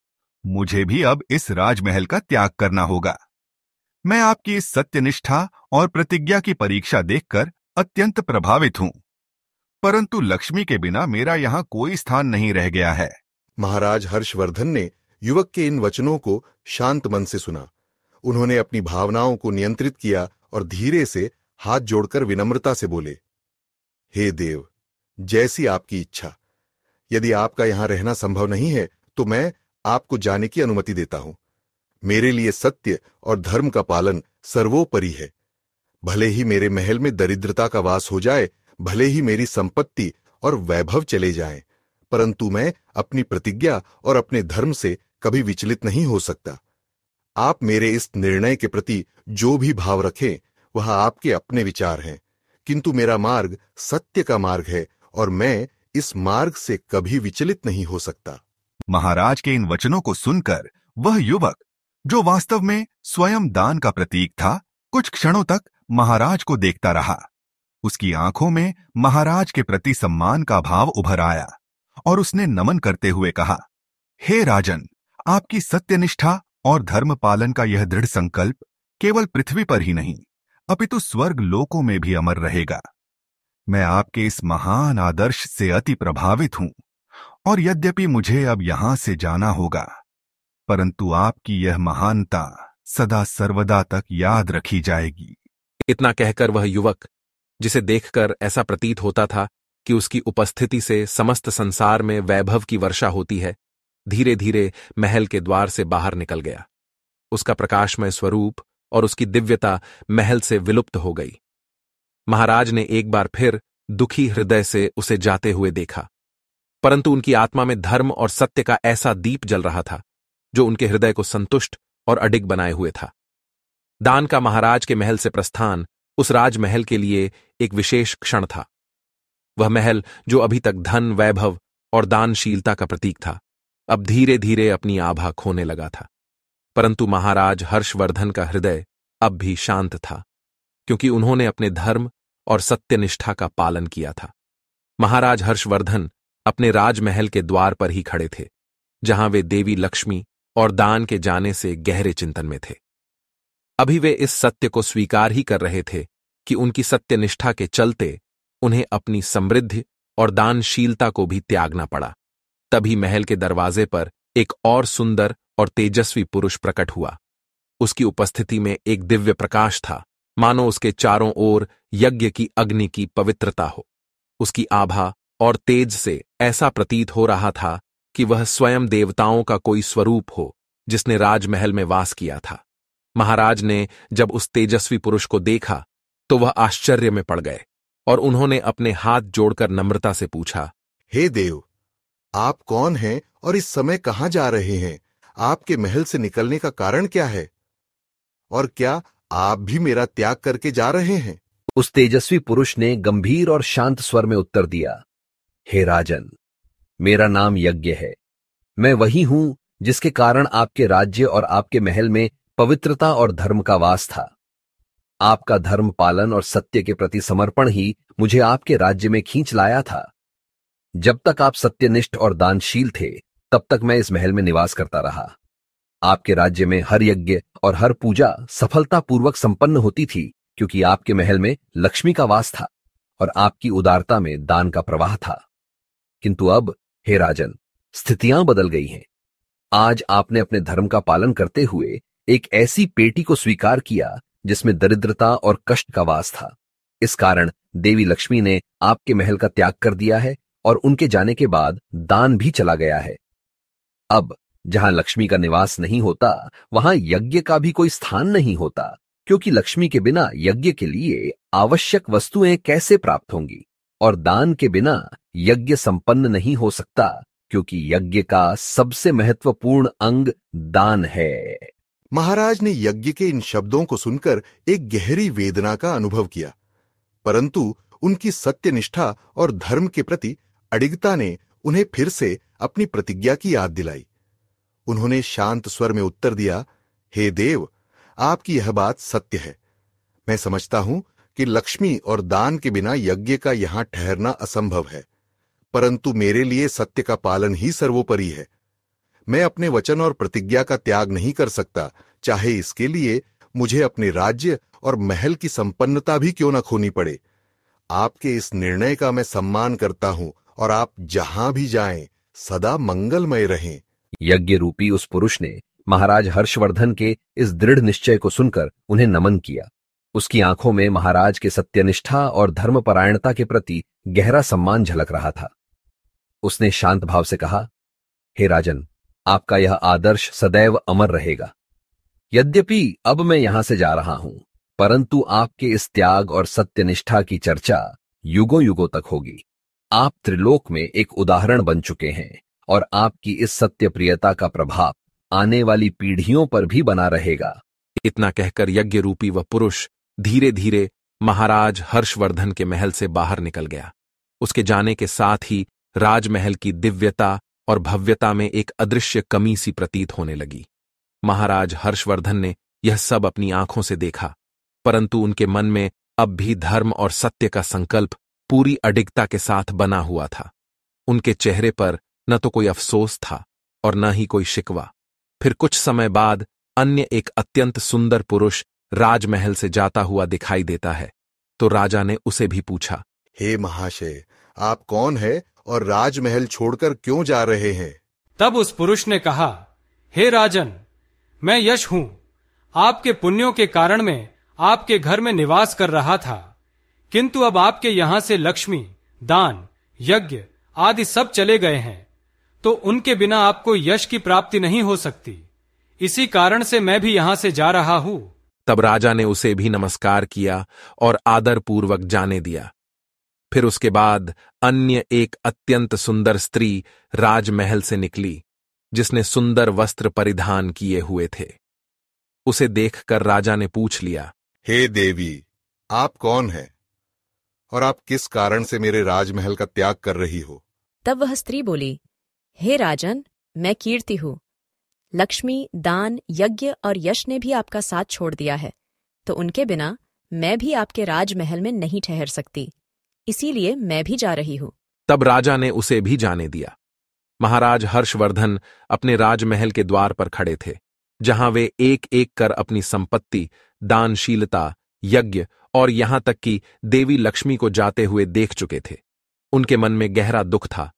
मुझे भी अब इस राजमहल का त्याग करना होगा मैं आपकी इस सत्यनिष्ठा और प्रतिज्ञा की परीक्षा देखकर अत्यंत प्रभावित हूं परंतु लक्ष्मी के बिना मेरा यहां कोई स्थान नहीं रह गया है महाराज हर्षवर्धन ने युवक के इन वचनों को शांत मन से सुना उन्होंने अपनी भावनाओं को नियंत्रित किया और धीरे से हाथ जोड़कर विनम्रता से बोले हे देव जैसी आपकी इच्छा यदि आपका यहां रहना संभव नहीं है तो मैं आपको जाने की अनुमति देता हूं मेरे लिए सत्य और धर्म का पालन सर्वोपरि है भले ही मेरे महल में दरिद्रता का वास हो जाए भले ही मेरी संपत्ति और वैभव चले जाएं, परंतु मैं अपनी प्रतिज्ञा और अपने धर्म से कभी विचलित नहीं हो सकता आप मेरे इस निर्णय के प्रति जो भी भाव रखें वह आपके अपने विचार हैं किंतु मेरा मार्ग सत्य का मार्ग है और मैं इस मार्ग से कभी विचलित नहीं हो सकता महाराज के इन वचनों को सुनकर वह युवक जो वास्तव में स्वयं दान का प्रतीक था कुछ क्षणों तक महाराज को देखता रहा उसकी आंखों में महाराज के प्रति सम्मान का भाव उभर आया और उसने नमन करते हुए कहा हे राजन आपकी सत्यनिष्ठा और धर्म पालन का यह दृढ़ संकल्प केवल पृथ्वी पर ही नहीं अपितु स्वर्ग लोकों में भी अमर रहेगा मैं आपके इस महान आदर्श से अति प्रभावित हूं और यद्यपि मुझे अब यहां से जाना होगा परंतु आपकी यह महानता सदा सर्वदा तक याद रखी जाएगी इतना कहकर वह युवक जिसे देखकर ऐसा प्रतीत होता था कि उसकी उपस्थिति से समस्त संसार में वैभव की वर्षा होती है धीरे धीरे महल के द्वार से बाहर निकल गया उसका प्रकाशमय स्वरूप और उसकी दिव्यता महल से विलुप्त हो गई महाराज ने एक बार फिर दुखी हृदय से उसे जाते हुए देखा परंतु उनकी आत्मा में धर्म और सत्य का ऐसा दीप जल रहा था जो उनके हृदय को संतुष्ट और अडिग बनाए हुए था दान का महाराज के महल से प्रस्थान उस राजमहल के लिए एक विशेष क्षण था वह महल जो अभी तक धन वैभव और दानशीलता का प्रतीक था अब धीरे धीरे अपनी आभा खोने लगा था परंतु महाराज हर्षवर्धन का हृदय अब भी शांत था क्योंकि उन्होंने अपने धर्म और सत्यनिष्ठा का पालन किया था महाराज हर्षवर्धन अपने राजमहल के द्वार पर ही खड़े थे जहां वे देवी लक्ष्मी और दान के जाने से गहरे चिंतन में थे अभी वे इस सत्य को स्वीकार ही कर रहे थे कि उनकी सत्यनिष्ठा के चलते उन्हें अपनी समृद्धि और दानशीलता को भी त्यागना पड़ा तभी महल के दरवाजे पर एक और सुंदर और तेजस्वी पुरुष प्रकट हुआ उसकी उपस्थिति में एक दिव्य प्रकाश था मानो उसके चारों ओर यज्ञ की अग्नि की पवित्रता हो उसकी आभा और तेज से ऐसा प्रतीत हो रहा था कि वह स्वयं देवताओं का कोई स्वरूप हो जिसने राजमहल में वास किया था महाराज ने जब उस तेजस्वी पुरुष को देखा तो वह आश्चर्य में पड़ गए और उन्होंने अपने हाथ जोड़कर नम्रता से पूछा हे देव आप कौन हैं और इस समय कहाँ जा रहे हैं आपके महल से निकलने का कारण क्या है और क्या आप भी मेरा त्याग करके जा रहे हैं उस तेजस्वी पुरुष ने गंभीर और शांत स्वर में उत्तर दिया हे राजन मेरा नाम यज्ञ है मैं वही हूं जिसके कारण आपके राज्य और आपके महल में पवित्रता और धर्म का वास था आपका धर्म पालन और सत्य के प्रति समर्पण ही मुझे आपके राज्य में खींच लाया था जब तक आप सत्यनिष्ठ और दानशील थे तब तक मैं इस महल में निवास करता रहा आपके राज्य में हर यज्ञ और हर पूजा सफलतापूर्वक संपन्न होती थी क्योंकि आपके महल में लक्ष्मी का वास था और आपकी उदारता में दान का प्रवाह था किंतु अब हे राजन स्थितियां बदल गई हैं आज आपने अपने धर्म का पालन करते हुए एक ऐसी पेटी को स्वीकार किया जिसमें दरिद्रता और कष्ट का वास था इस कारण देवी लक्ष्मी ने आपके महल का त्याग कर दिया है और उनके जाने के बाद दान भी चला गया है अब जहां लक्ष्मी का निवास नहीं होता वहां यज्ञ का भी कोई स्थान नहीं होता क्योंकि लक्ष्मी के बिना यज्ञ के लिए आवश्यक वस्तुएं कैसे प्राप्त होंगी और दान के बिना यज्ञ संपन्न नहीं हो सकता क्योंकि यज्ञ का सबसे महत्वपूर्ण अंग दान है महाराज ने यज्ञ के इन शब्दों को सुनकर एक गहरी वेदना का अनुभव किया परंतु उनकी सत्यनिष्ठा और धर्म के प्रति अडिगता ने उन्हें फिर से अपनी प्रतिज्ञा की याद दिलाई उन्होंने शांत स्वर में उत्तर दिया हे देव आपकी यह बात सत्य है मैं समझता हूं कि लक्ष्मी और दान के बिना यज्ञ का यहां ठहरना असंभव है परंतु मेरे लिए सत्य का पालन ही सर्वोपरि है मैं अपने वचन और प्रतिज्ञा का त्याग नहीं कर सकता चाहे इसके लिए मुझे अपने राज्य और महल की संपन्नता भी क्यों न खोनी पड़े आपके इस निर्णय का मैं सम्मान करता हूं और आप जहां भी जाएं सदा मंगलमय रहें यज्ञ रूपी उस पुरुष ने महाराज हर्षवर्धन के इस दृढ़ निश्चय को सुनकर उन्हें नमन किया उसकी आंखों में महाराज के सत्यनिष्ठा और धर्मपरायणता के प्रति गहरा सम्मान झलक रहा था उसने शांत भाव से कहा हे राजन आपका यह आदर्श सदैव अमर रहेगा यद्यपि अब मैं यहां से जा रहा हूं परंतु आपके इस त्याग और सत्यनिष्ठा की चर्चा युगों युगों तक होगी आप त्रिलोक में एक उदाहरण बन चुके हैं और आपकी इस सत्य प्रियता का प्रभाव आने वाली पीढ़ियों पर भी बना रहेगा इतना कहकर यज्ञ रूपी व पुरुष धीरे धीरे महाराज हर्षवर्धन के महल से बाहर निकल गया उसके जाने के साथ ही राजमहल की दिव्यता और भव्यता में एक अदृश्य कमी सी प्रतीत होने लगी महाराज हर्षवर्धन ने यह सब अपनी आंखों से देखा परंतु उनके मन में अब भी धर्म और सत्य का संकल्प पूरी अडिगता के साथ बना हुआ था उनके चेहरे पर न तो कोई अफसोस था और न ही कोई शिकवा फिर कुछ समय बाद अन्य एक अत्यंत सुंदर पुरुष राजमहल से जाता हुआ दिखाई देता है तो राजा ने उसे भी पूछा हे महाशय आप कौन है और राजमहल छोड़कर क्यों जा रहे हैं तब उस पुरुष ने कहा हे राजन मैं यश हूं आपके पुण्यों के कारण में आपके घर में निवास कर रहा था किंतु अब आपके यहां से लक्ष्मी दान यज्ञ आदि सब चले गए हैं तो उनके बिना आपको यश की प्राप्ति नहीं हो सकती इसी कारण से मैं भी यहां से जा रहा हूं तब राजा ने उसे भी नमस्कार किया और आदर पूर्वक जाने दिया फिर उसके बाद अन्य एक अत्यंत सुंदर स्त्री राजमहल से निकली जिसने सुंदर वस्त्र परिधान किए हुए थे उसे देखकर राजा ने पूछ लिया हे देवी आप कौन है और आप किस कारण से मेरे राजमहल का त्याग कर रही हो तब वह स्त्री बोली हे राजन मैं कीर्ति हूं लक्ष्मी दान यज्ञ और यश ने भी आपका साथ छोड़ दिया है तो उनके बिना मैं भी आपके राजमहल में नहीं ठहर सकती इसीलिए मैं भी जा रही हूं तब राजा ने उसे भी जाने दिया महाराज हर्षवर्धन अपने राजमहल के द्वार पर खड़े थे जहां वे एक एक कर अपनी संपत्ति दानशीलता यज्ञ और यहां तक कि देवी लक्ष्मी को जाते हुए देख चुके थे उनके मन में गहरा दुख था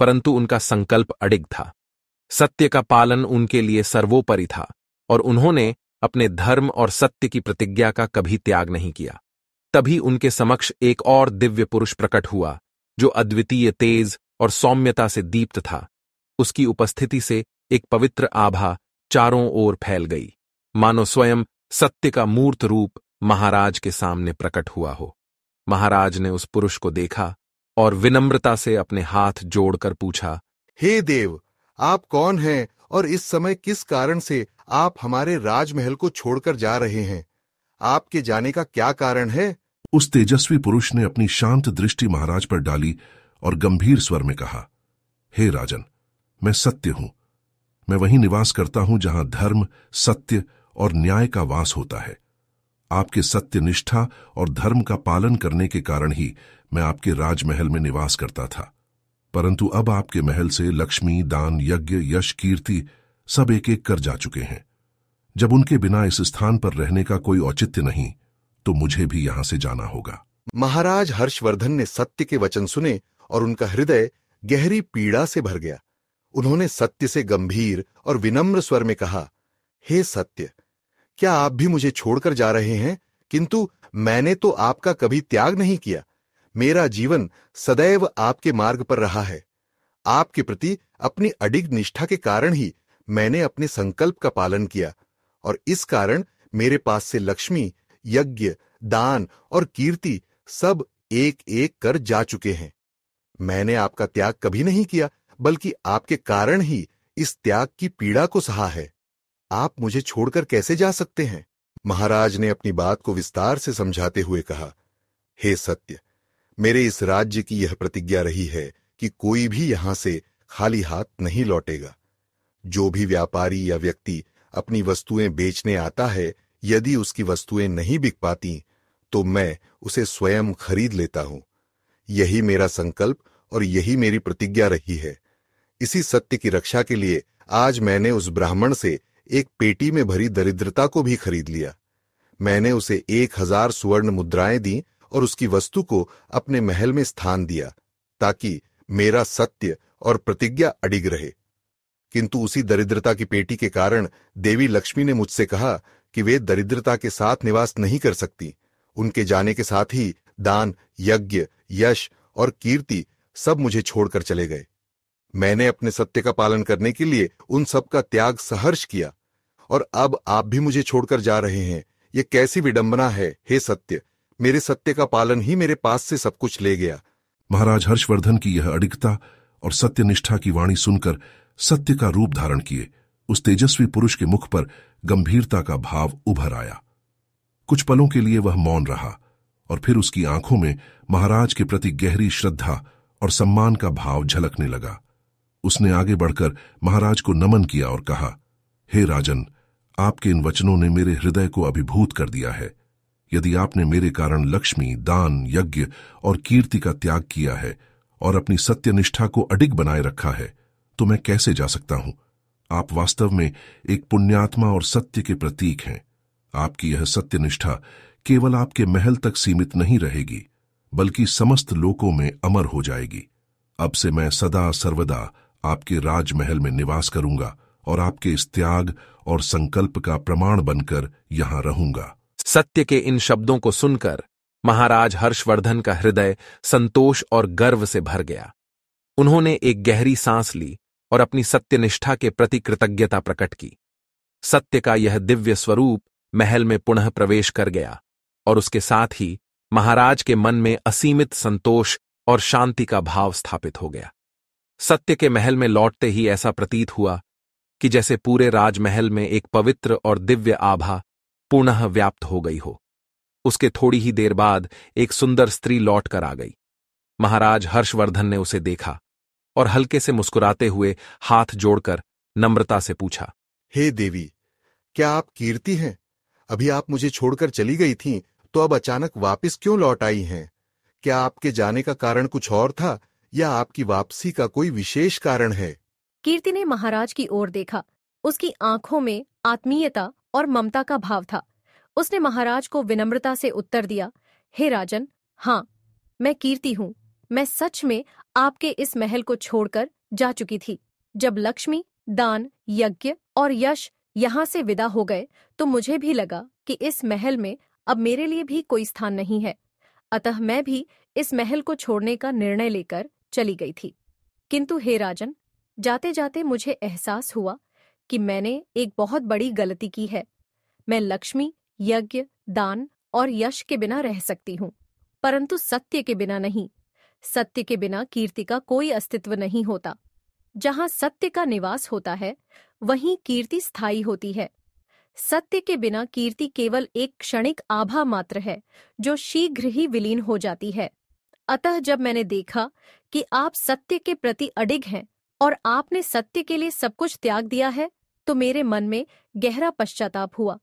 परंतु उनका संकल्प अडिग था सत्य का पालन उनके लिए सर्वोपरि था और उन्होंने अपने धर्म और सत्य की प्रतिज्ञा का कभी त्याग नहीं किया तभी उनके समक्ष एक और दिव्य पुरुष प्रकट हुआ जो अद्वितीय तेज और सौम्यता से दीप्त था उसकी उपस्थिति से एक पवित्र आभा चारों ओर फैल गई मानो स्वयं सत्य का मूर्त रूप महाराज के सामने प्रकट हुआ हो महाराज ने उस पुरुष को देखा और विनम्रता से अपने हाथ जोड़कर पूछा हे hey देव आप कौन हैं और इस समय किस कारण से आप हमारे राजमहल को छोड़कर जा रहे हैं आपके जाने का क्या कारण है उस तेजस्वी पुरुष ने अपनी शांत दृष्टि महाराज पर डाली और गंभीर स्वर में कहा हे hey राजन मैं सत्य हूं मैं वहीं निवास करता हूं जहां धर्म सत्य और न्याय का वास होता है आपके सत्य निष्ठा और धर्म का पालन करने के कारण ही मैं आपके राजमहल में निवास करता था परंतु अब आपके महल से लक्ष्मी दान यज्ञ यश कीर्ति सब एक एक कर जा चुके हैं जब उनके बिना इस स्थान पर रहने का कोई औचित्य नहीं तो मुझे भी यहाँ से जाना होगा महाराज हर्षवर्धन ने सत्य के वचन सुने और उनका हृदय गहरी पीड़ा से भर गया उन्होंने सत्य से गंभीर और विनम्र स्वर में कहा हे hey सत्य क्या आप भी मुझे छोड़कर जा रहे हैं किंतु मैंने तो आपका कभी त्याग नहीं किया मेरा जीवन सदैव आपके मार्ग पर रहा है आपके प्रति अपनी अडिग निष्ठा के कारण ही मैंने अपने संकल्प का पालन किया और इस कारण मेरे पास से लक्ष्मी यज्ञ दान और कीर्ति सब एक एक कर जा चुके हैं मैंने आपका त्याग कभी नहीं किया बल्कि आपके कारण ही इस त्याग की पीड़ा को सहा है आप मुझे छोड़कर कैसे जा सकते हैं महाराज ने अपनी बात को विस्तार से समझाते हुए कहा हे सत्य मेरे इस राज्य की यह प्रतिज्ञा रही है कि कोई भी यहां से खाली हाथ नहीं लौटेगा जो भी व्यापारी या व्यक्ति अपनी वस्तुएं बेचने आता है यदि उसकी वस्तुएं नहीं बिक पाती तो मैं उसे स्वयं खरीद लेता हूं यही मेरा संकल्प और यही मेरी प्रतिज्ञा रही है इसी सत्य की रक्षा के लिए आज मैंने उस ब्राह्मण से एक पेटी में भरी दरिद्रता को भी खरीद लिया मैंने उसे एक हजार सुवर्ण मुद्राएं दी और उसकी वस्तु को अपने महल में स्थान दिया ताकि मेरा सत्य और प्रतिज्ञा अडिग रहे किंतु उसी दरिद्रता की पेटी के कारण देवी लक्ष्मी ने मुझसे कहा कि वे दरिद्रता के साथ निवास नहीं कर सकती उनके जाने के साथ ही दान यज्ञ यश और कीर्ति सब मुझे छोड़कर चले गए मैंने अपने सत्य का पालन करने के लिए उन सब का त्याग सहर्ष किया और अब आप भी मुझे छोड़कर जा रहे हैं ये कैसी विडंबना है हे सत्य मेरे सत्य का पालन ही मेरे पास से सब कुछ ले गया महाराज हर्षवर्धन की यह अडिगता और सत्यनिष्ठा की वाणी सुनकर सत्य का रूप धारण किए उस तेजस्वी पुरुष के मुख पर गंभीरता का भाव उभर आया कुछ पलों के लिए वह मौन रहा और फिर उसकी आंखों में महाराज के प्रति गहरी श्रद्धा और सम्मान का भाव झलकने लगा उसने आगे बढ़कर महाराज को नमन किया और कहा हे राजन आपके इन वचनों ने मेरे हृदय को अभिभूत कर दिया है यदि आपने मेरे कारण लक्ष्मी दान यज्ञ और कीर्ति का त्याग किया है और अपनी सत्यनिष्ठा को अडिग बनाए रखा है तो मैं कैसे जा सकता हूं आप वास्तव में एक पुण्यात्मा और सत्य के प्रतीक हैं आपकी यह सत्यनिष्ठा केवल आपके महल तक सीमित नहीं रहेगी बल्कि समस्त लोकों में अमर हो जाएगी अब से मैं सदा सर्वदा आपके राजमहल में निवास करूंगा और आपके इस त्याग और संकल्प का प्रमाण बनकर यहां रहूंगा सत्य के इन शब्दों को सुनकर महाराज हर्षवर्धन का हृदय संतोष और गर्व से भर गया उन्होंने एक गहरी सांस ली और अपनी सत्यनिष्ठा के प्रति कृतज्ञता प्रकट की सत्य का यह दिव्य स्वरूप महल में पुनः प्रवेश कर गया और उसके साथ ही महाराज के मन में असीमित संतोष और शांति का भाव स्थापित हो गया सत्य के महल में लौटते ही ऐसा प्रतीत हुआ कि जैसे पूरे राजमहल में एक पवित्र और दिव्य आभा पुनः व्याप्त हो गई हो उसके थोड़ी ही देर बाद एक सुंदर स्त्री लौटकर आ गई महाराज हर्षवर्धन ने उसे देखा और हल्के से मुस्कुराते हुए हाथ जोड़कर नम्रता से पूछा हे hey देवी क्या आप कीर्ति हैं अभी आप मुझे छोड़कर चली गई थीं, तो अब अचानक वापस क्यों लौट आई हैं क्या आपके जाने का कारण कुछ और था या आपकी वापसी का कोई विशेष कारण है कीर्ति ने महाराज की ओर देखा उसकी आंखों में आत्मीयता और ममता का भाव था उसने महाराज को विनम्रता से उत्तर दिया हे राजन हाँ मैं कीर्ति हूँ मैं सच में आपके इस महल को छोड़कर जा चुकी थी जब लक्ष्मी दान यज्ञ और यश यहाँ से विदा हो गए तो मुझे भी लगा कि इस महल में अब मेरे लिए भी कोई स्थान नहीं है अतः मैं भी इस महल को छोड़ने का निर्णय लेकर चली गई थी किंतु हे राजन जाते जाते मुझे एहसास हुआ कि मैंने एक बहुत बड़ी गलती की है मैं लक्ष्मी यज्ञ दान और यश के बिना रह सकती हूँ परंतु सत्य के बिना नहीं सत्य के बिना कीर्ति का कोई अस्तित्व नहीं होता जहां सत्य का निवास होता है वहीं कीर्ति स्थायी होती है सत्य के बिना कीर्ति केवल एक क्षणिक आभा मात्र है जो शीघ्र ही विलीन हो जाती है अतः जब मैंने देखा कि आप सत्य के प्रति अडिग हैं और आपने सत्य के लिए सब कुछ त्याग दिया है तो मेरे मन में गहरा पश्चाताप हुआ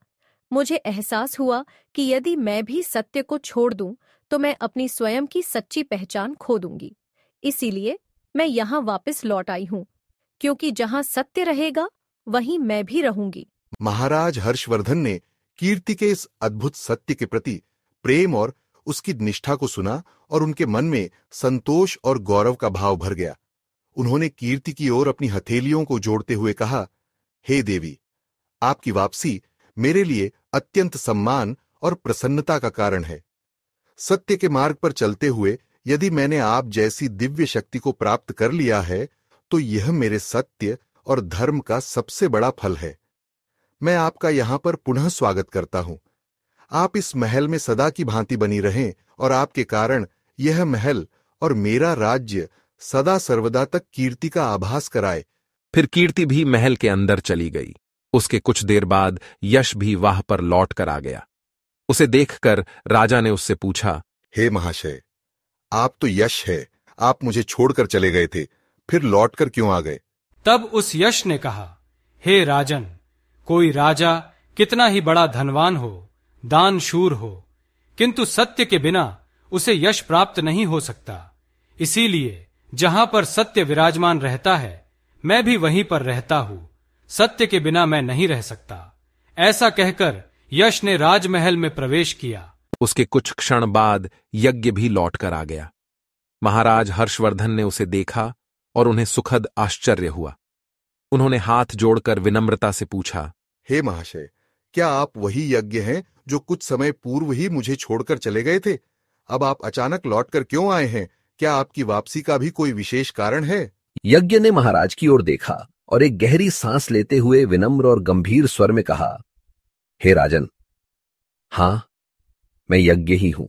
मुझे एहसास हुआ कि यदि मैं भी सत्य को छोड़ दूं तो मैं अपनी स्वयं की सच्ची पहचान खो दूंगी इसीलिए मैं यहाँ वापस लौट आई हूँ क्योंकि जहाँ सत्य रहेगा वहीं मैं भी रहूंगी महाराज हर्षवर्धन ने कीर्ति के इस अद्भुत सत्य के प्रति प्रेम और उसकी निष्ठा को सुना और उनके मन में संतोष और गौरव का भाव भर गया उन्होंने कीर्ति की ओर अपनी हथेलियों को जोड़ते हुए कहा हे hey देवी आपकी वापसी मेरे लिए अत्यंत सम्मान और प्रसन्नता का कारण है सत्य के मार्ग पर चलते हुए यदि मैंने आप जैसी दिव्य शक्ति को प्राप्त कर लिया है तो यह मेरे सत्य और धर्म का सबसे बड़ा फल है मैं आपका यहां पर पुनः स्वागत करता हूं आप इस महल में सदा की भांति बनी रहें और आपके कारण यह महल और मेरा राज्य सदा सर्वदा तक कीर्ति का आभास कराए फिर कीर्ति भी महल के अंदर चली गई उसके कुछ देर बाद यश भी वाह पर लौट कर आ गया उसे देखकर राजा ने उससे पूछा हे महाशय आप तो यश है आप मुझे छोड़कर चले गए थे फिर लौटकर क्यों आ गए तब उस यश ने कहा हे राजन कोई राजा कितना ही बड़ा धनवान हो दानशूर हो किंतु सत्य के बिना उसे यश प्राप्त नहीं हो सकता इसीलिए जहां पर सत्य विराजमान रहता है मैं भी वहीं पर रहता हूं सत्य के बिना मैं नहीं रह सकता ऐसा कहकर यश ने राजमहल में प्रवेश किया उसके कुछ क्षण बाद यज्ञ भी लौट कर आ गया महाराज हर्षवर्धन ने उसे देखा और उन्हें सुखद आश्चर्य हुआ उन्होंने हाथ जोड़कर विनम्रता से पूछा हे महाशय क्या आप वही यज्ञ हैं जो कुछ समय पूर्व ही मुझे छोड़कर चले गए थे अब आप अचानक लौटकर क्यों आए हैं क्या आपकी वापसी का भी कोई विशेष कारण है यज्ञ ने महाराज की ओर देखा और एक गहरी सांस लेते हुए विनम्र और गंभीर स्वर में कहा हे राजन हां मैं यज्ञ ही हूं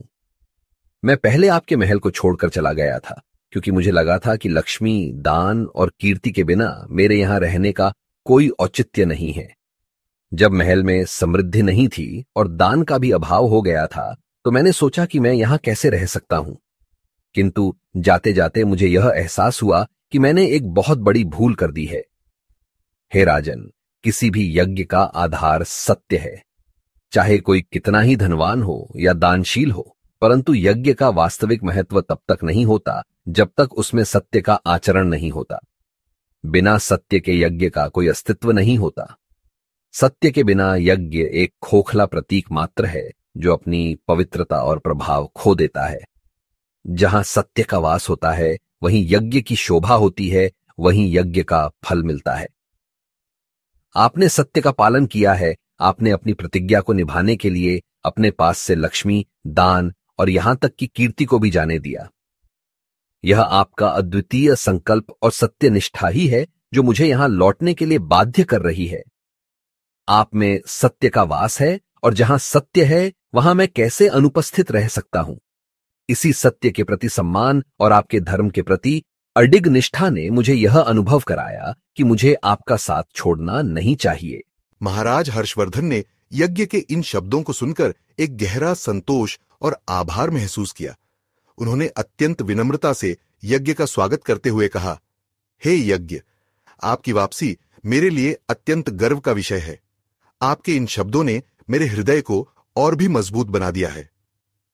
मैं पहले आपके महल को छोड़कर चला गया था क्योंकि मुझे लगा था कि लक्ष्मी दान और कीर्ति के बिना मेरे यहां रहने का कोई औचित्य नहीं है जब महल में समृद्धि नहीं थी और दान का भी अभाव हो गया था तो मैंने सोचा कि मैं यहां कैसे रह सकता हूं किंतु जाते जाते मुझे यह एहसास हुआ कि मैंने एक बहुत बड़ी भूल कर दी है हे राजन किसी भी यज्ञ का आधार सत्य है चाहे कोई कितना ही धनवान हो या दानशील हो परंतु यज्ञ का वास्तविक महत्व तब तक नहीं होता जब तक उसमें सत्य का आचरण नहीं होता बिना सत्य के यज्ञ का कोई अस्तित्व नहीं होता सत्य के बिना यज्ञ एक खोखला प्रतीक मात्र है जो अपनी पवित्रता और प्रभाव खो देता है जहां सत्य का वास होता है वहीं यज्ञ की शोभा होती है वहीं यज्ञ का फल मिलता है आपने सत्य का पालन किया है आपने अपनी प्रतिज्ञा को निभाने के लिए अपने पास से लक्ष्मी दान और यहां तक की कीर्ति को भी जाने दिया यह आपका अद्वितीय संकल्प और सत्य निष्ठा ही है जो मुझे यहां लौटने के लिए बाध्य कर रही है आप में सत्य का वास है और जहां सत्य है वहां मैं कैसे अनुपस्थित रह सकता हूं इसी सत्य के प्रति सम्मान और आपके धर्म के प्रति अडिग निष्ठा ने मुझे यह अनुभव कराया कि मुझे आपका साथ छोड़ना नहीं चाहिए महाराज हर्षवर्धन ने यज्ञ के इन शब्दों को सुनकर एक गहरा संतोष और आभार महसूस किया उन्होंने अत्यंत विनम्रता से यज्ञ का स्वागत करते हुए कहा हे hey, यज्ञ आपकी वापसी मेरे लिए अत्यंत गर्व का विषय है आपके इन शब्दों ने मेरे हृदय को और भी मजबूत बना दिया है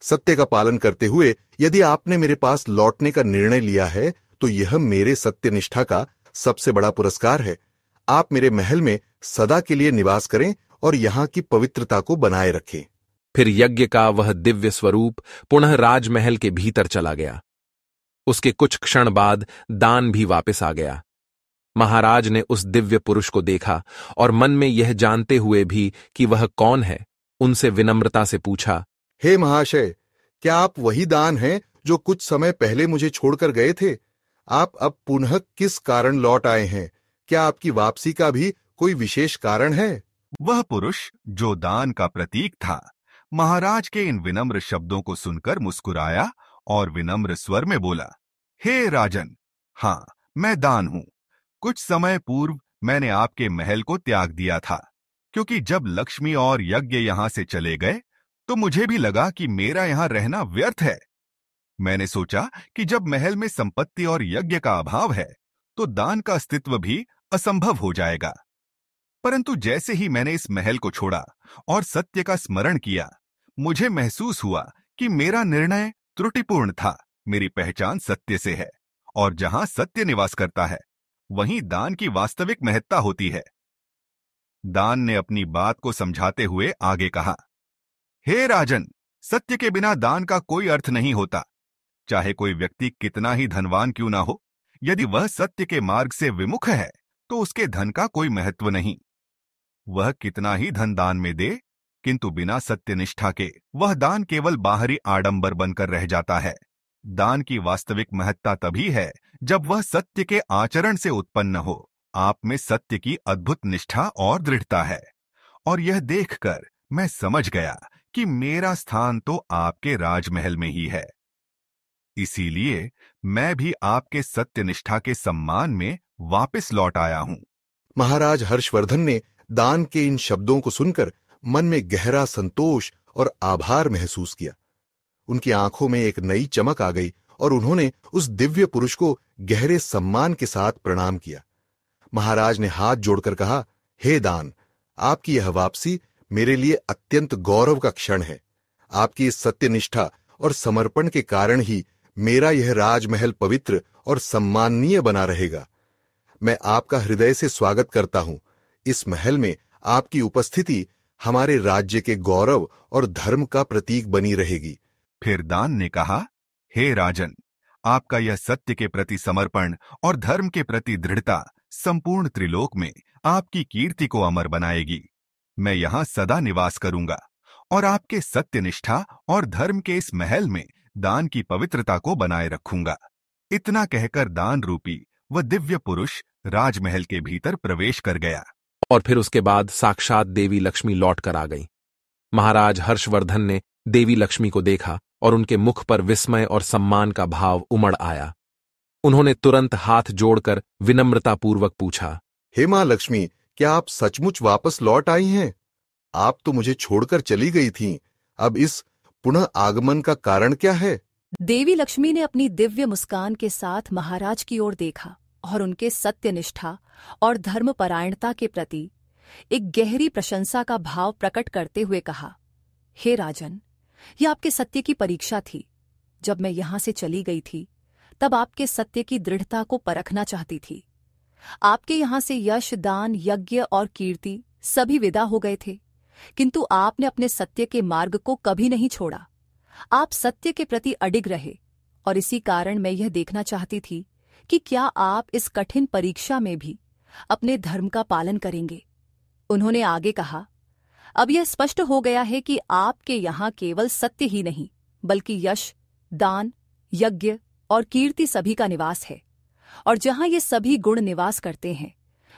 सत्य का पालन करते हुए यदि आपने मेरे पास लौटने का निर्णय लिया है तो यह मेरे सत्य निष्ठा का सबसे बड़ा पुरस्कार है आप मेरे महल में सदा के लिए निवास करें और यहाँ की पवित्रता को बनाए रखें फिर यज्ञ का वह दिव्य स्वरूप पुनः राजमहल के भीतर चला गया उसके कुछ क्षण बाद दान भी वापस आ गया महाराज ने उस दिव्य पुरुष को देखा और मन में यह जानते हुए भी कि वह कौन है उनसे विनम्रता से पूछा हे महाशय क्या आप वही दान हैं जो कुछ समय पहले मुझे छोड़कर गए थे आप अब पुनः किस कारण लौट आए हैं क्या आपकी वापसी का भी कोई विशेष कारण है वह पुरुष जो दान का प्रतीक था महाराज के इन विनम्र शब्दों को सुनकर मुस्कुराया और विनम्र स्वर में बोला हे hey, राजन हाँ मैं दान हूं कुछ समय पूर्व मैंने आपके महल को त्याग दिया था क्योंकि जब लक्ष्मी और यज्ञ यहां से चले गए तो मुझे भी लगा कि मेरा यहां रहना व्यर्थ है मैंने सोचा कि जब महल में संपत्ति और यज्ञ का अभाव है तो दान का अस्तित्व भी असंभव हो जाएगा परंतु जैसे ही मैंने इस महल को छोड़ा और सत्य का स्मरण किया मुझे महसूस हुआ कि मेरा निर्णय त्रुटिपूर्ण था मेरी पहचान सत्य से है और जहां सत्य निवास करता है वहीं दान की वास्तविक महत्ता होती है दान ने अपनी बात को समझाते हुए आगे कहा हे राजन सत्य के बिना दान का कोई अर्थ नहीं होता चाहे कोई व्यक्ति कितना ही धनवान क्यों ना हो यदि वह सत्य के मार्ग से विमुख है तो उसके धन का कोई महत्व नहीं वह कितना ही धन दान में दे किंतु बिना सत्यनिष्ठा के वह दान केवल बाहरी आडंबर बनकर रह जाता है दान की वास्तविक महत्ता तभी है जब वह सत्य के आचरण से उत्पन्न हो आप में सत्य की अद्भुत निष्ठा और दृढ़ता है और यह देखकर मैं समझ गया कि मेरा स्थान तो आपके राजमहल में ही है इसीलिए मैं भी आपके सत्यनिष्ठा के सम्मान में वापस लौट आया हूँ महाराज हर्षवर्धन ने दान के इन शब्दों को सुनकर मन में गहरा संतोष और आभार महसूस किया उनकी आंखों में एक नई चमक आ गई और उन्होंने उस दिव्य पुरुष को गहरे सम्मान के साथ प्रणाम किया महाराज ने हाथ जोड़कर कहा हे hey दान आपकी यह वापसी मेरे लिए अत्यंत गौरव का क्षण है आपकी इस सत्यनिष्ठा और समर्पण के कारण ही मेरा यह राजमहल पवित्र और सम्माननीय बना रहेगा मैं आपका हृदय से स्वागत करता हूं इस महल में आपकी उपस्थिति हमारे राज्य के गौरव और धर्म का प्रतीक बनी रहेगी फिर दान ने कहा हे राजन आपका यह सत्य के प्रति समर्पण और धर्म के प्रति दृढ़ता संपूर्ण त्रिलोक में आपकी कीर्ति को अमर बनाएगी मैं यहां सदा निवास करूंगा और आपके सत्यनिष्ठा और धर्म के इस महल में दान की पवित्रता को बनाए रखूंगा इतना कहकर दान रूपी व दिव्य पुरुष राजमहल के भीतर प्रवेश कर गया और फिर उसके बाद साक्षात देवी लक्ष्मी लौट कर आ गई महाराज हर्षवर्धन ने देवी लक्ष्मी को देखा और उनके मुख पर विस्मय और सम्मान का भाव उमड़ आया उन्होंने तुरंत हाथ जोड़कर विनम्रतापूर्वक पूछा हे मां लक्ष्मी क्या आप सचमुच वापस लौट आई हैं आप तो मुझे छोड़कर चली गई थीं। अब इस पुनः आगमन का कारण क्या है देवी लक्ष्मी ने अपनी दिव्य मुस्कान के साथ महाराज की ओर देखा और उनके सत्यनिष्ठा और धर्मपरायणता के प्रति एक गहरी प्रशंसा का भाव प्रकट करते हुए कहा हे राजन यह आपके सत्य की परीक्षा थी जब मैं यहाँ से चली गई थी तब आपके सत्य की दृढ़ता को परखना चाहती थी आपके यहाँ से यश दान यज्ञ और कीर्ति सभी विदा हो गए थे किंतु आपने अपने सत्य के मार्ग को कभी नहीं छोड़ा आप सत्य के प्रति अडिग रहे और इसी कारण मैं यह देखना चाहती थी कि क्या आप इस कठिन परीक्षा में भी अपने धर्म का पालन करेंगे उन्होंने आगे कहा अब यह स्पष्ट हो गया है कि आपके यहाँ केवल सत्य ही नहीं बल्कि यश दान यज्ञ और कीर्ति सभी का निवास है और जहां ये सभी गुण निवास करते हैं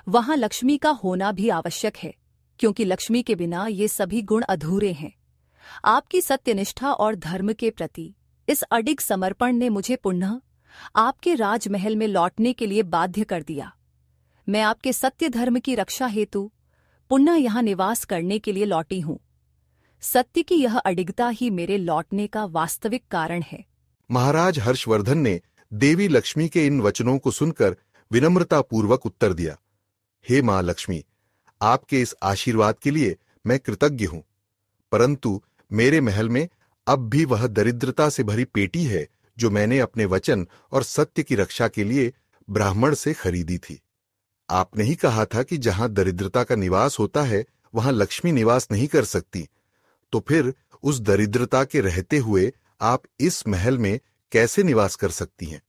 वहां लक्ष्मी का होना भी आवश्यक है क्योंकि लक्ष्मी के बिना ये सभी गुण अधूरे हैं आपकी सत्यनिष्ठा और धर्म के प्रति इस अडिग समर्पण ने मुझे पुनः आपके राजमहल में लौटने के लिए बाध्य कर दिया मैं आपके सत्य धर्म की रक्षा हेतु पुनः यहाँ निवास करने के लिए लौटी हूँ सत्य की यह अडिगता ही मेरे लौटने का वास्तविक कारण है महाराज हर्षवर्धन ने देवी लक्ष्मी के इन वचनों को सुनकर विनम्रतापूर्वक उत्तर दिया हे माँ लक्ष्मी आपके इस आशीर्वाद के लिए मैं कृतज्ञ हूं परंतु मेरे महल में अब भी वह दरिद्रता से भरी पेटी है जो मैंने अपने वचन और सत्य की रक्षा के लिए ब्राह्मण से खरीदी थी आपने ही कहा था कि जहां दरिद्रता का निवास होता है वहां लक्ष्मी निवास नहीं कर सकती तो फिर उस दरिद्रता के रहते हुए आप इस महल में कैसे निवास कर सकती हैं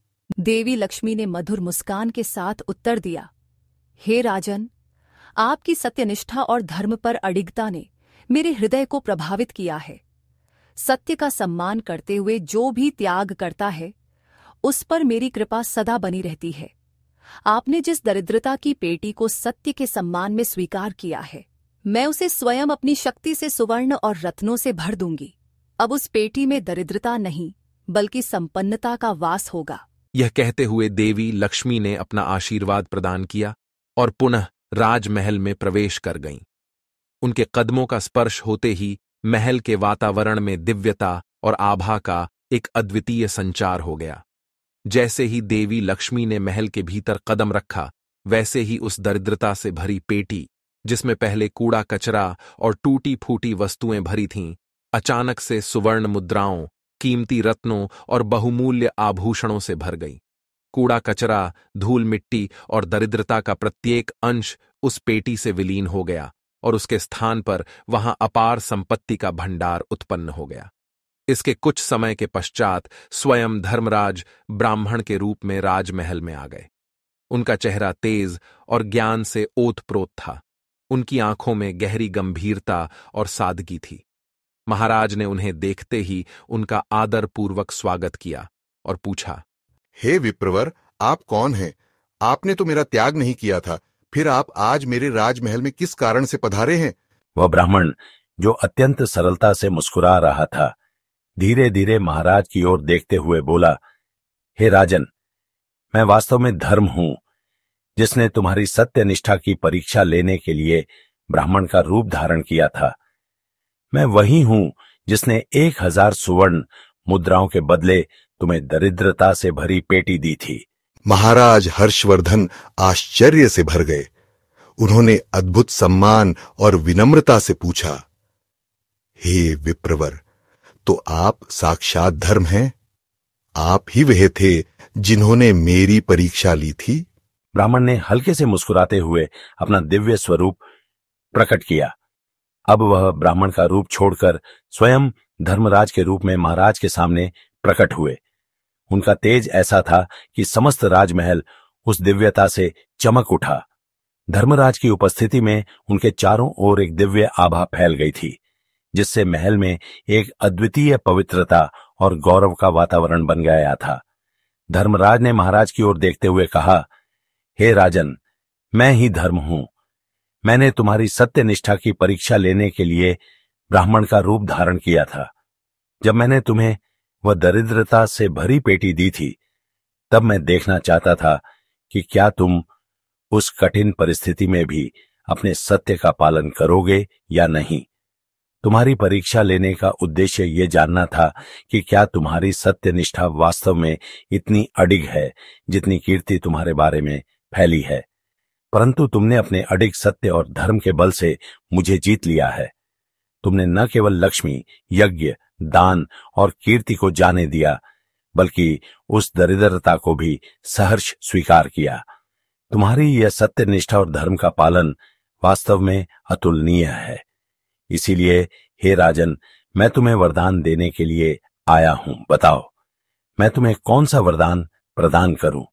देवी लक्ष्मी ने मधुर मुस्कान के साथ उत्तर दिया हे राजन आपकी सत्यनिष्ठा और धर्म पर अडिगता ने मेरे हृदय को प्रभावित किया है सत्य का सम्मान करते हुए जो भी त्याग करता है उस पर मेरी कृपा सदा बनी रहती है आपने जिस दरिद्रता की पेटी को सत्य के सम्मान में स्वीकार किया है मैं उसे स्वयं अपनी शक्ति से सुवर्ण और रत्नों से भर दूंगी अब उस पेटी में दरिद्रता नहीं बल्कि संपन्नता का वास होगा यह कहते हुए देवी लक्ष्मी ने अपना आशीर्वाद प्रदान किया और पुनः राजमहल में प्रवेश कर गईं उनके कदमों का स्पर्श होते ही महल के वातावरण में दिव्यता और आभा का एक अद्वितीय संचार हो गया जैसे ही देवी लक्ष्मी ने महल के भीतर कदम रखा वैसे ही उस दरिद्रता से भरी पेटी जिसमें पहले कूड़ा कचरा और टूटी फूटी वस्तुएं भरी थीं अचानक से सुवर्ण मुद्राओं कीमती रत्नों और बहुमूल्य आभूषणों से भर गई कूड़ा कचरा धूल मिट्टी और दरिद्रता का प्रत्येक अंश उस पेटी से विलीन हो गया और उसके स्थान पर वहां अपार संपत्ति का भंडार उत्पन्न हो गया इसके कुछ समय के पश्चात स्वयं धर्मराज ब्राह्मण के रूप में राजमहल में आ गए उनका चेहरा तेज और ज्ञान से ओतप्रोत था उनकी आंखों में गहरी गंभीरता और सादगी थी महाराज ने उन्हें देखते ही उनका आदरपूर्वक स्वागत किया और पूछा हे विप्रवर आप कौन हैं आपने तो मेरा त्याग नहीं किया था फिर आप आज मेरे राजमहल में किस कारण से पधारे हैं वह ब्राह्मण जो अत्यंत सरलता से मुस्कुरा रहा था धीरे धीरे महाराज की ओर देखते हुए बोला हे राजन मैं वास्तव में धर्म हूं जिसने तुम्हारी सत्य निष्ठा की परीक्षा लेने के लिए ब्राह्मण का रूप धारण किया था मैं वही हूं जिसने एक हजार सुवर्ण मुद्राओं के बदले तुम्हें दरिद्रता से भरी पेटी दी थी महाराज हर्षवर्धन आश्चर्य से भर गए उन्होंने अद्भुत सम्मान और विनम्रता से पूछा हे विप्रवर तो आप साक्षात धर्म हैं आप ही वह थे जिन्होंने मेरी परीक्षा ली थी ब्राह्मण ने हल्के से मुस्कुराते हुए अपना दिव्य स्वरूप प्रकट किया अब वह ब्राह्मण का रूप छोड़कर स्वयं धर्मराज के रूप में महाराज के सामने प्रकट हुए उनका तेज ऐसा था कि समस्त राजमहल उस दिव्यता से चमक उठा धर्मराज की उपस्थिति में उनके चारों ओर एक दिव्य आभा फैल गई थी जिससे महल में एक अद्वितीय पवित्रता और गौरव का वातावरण बन गया था धर्मराज ने महाराज की ओर देखते हुए कहा हे राजन मैं ही धर्म हूं मैंने तुम्हारी सत्य निष्ठा की परीक्षा लेने के लिए ब्राह्मण का रूप धारण किया था जब मैंने तुम्हें व दरिद्रता से भरी पेटी दी थी तब मैं देखना चाहता था कि क्या तुम उस कठिन परिस्थिति में भी अपने सत्य का पालन करोगे या नहीं तुम्हारी परीक्षा लेने का उद्देश्य ये जानना था कि क्या तुम्हारी सत्य निष्ठा वास्तव में इतनी अडिग है जितनी कीर्ति तुम्हारे बारे में फैली है परंतु तुमने अपने अडिग सत्य और धर्म के बल से मुझे जीत लिया है तुमने न केवल लक्ष्मी यज्ञ दान और कीर्ति को जाने दिया बल्कि उस दरिद्रता को भी सहर्ष स्वीकार किया तुम्हारी यह सत्य निष्ठा और धर्म का पालन वास्तव में अतुलनीय है इसीलिए हे राजन मैं तुम्हें वरदान देने के लिए आया हूं बताओ मैं तुम्हें कौन सा वरदान प्रदान करूं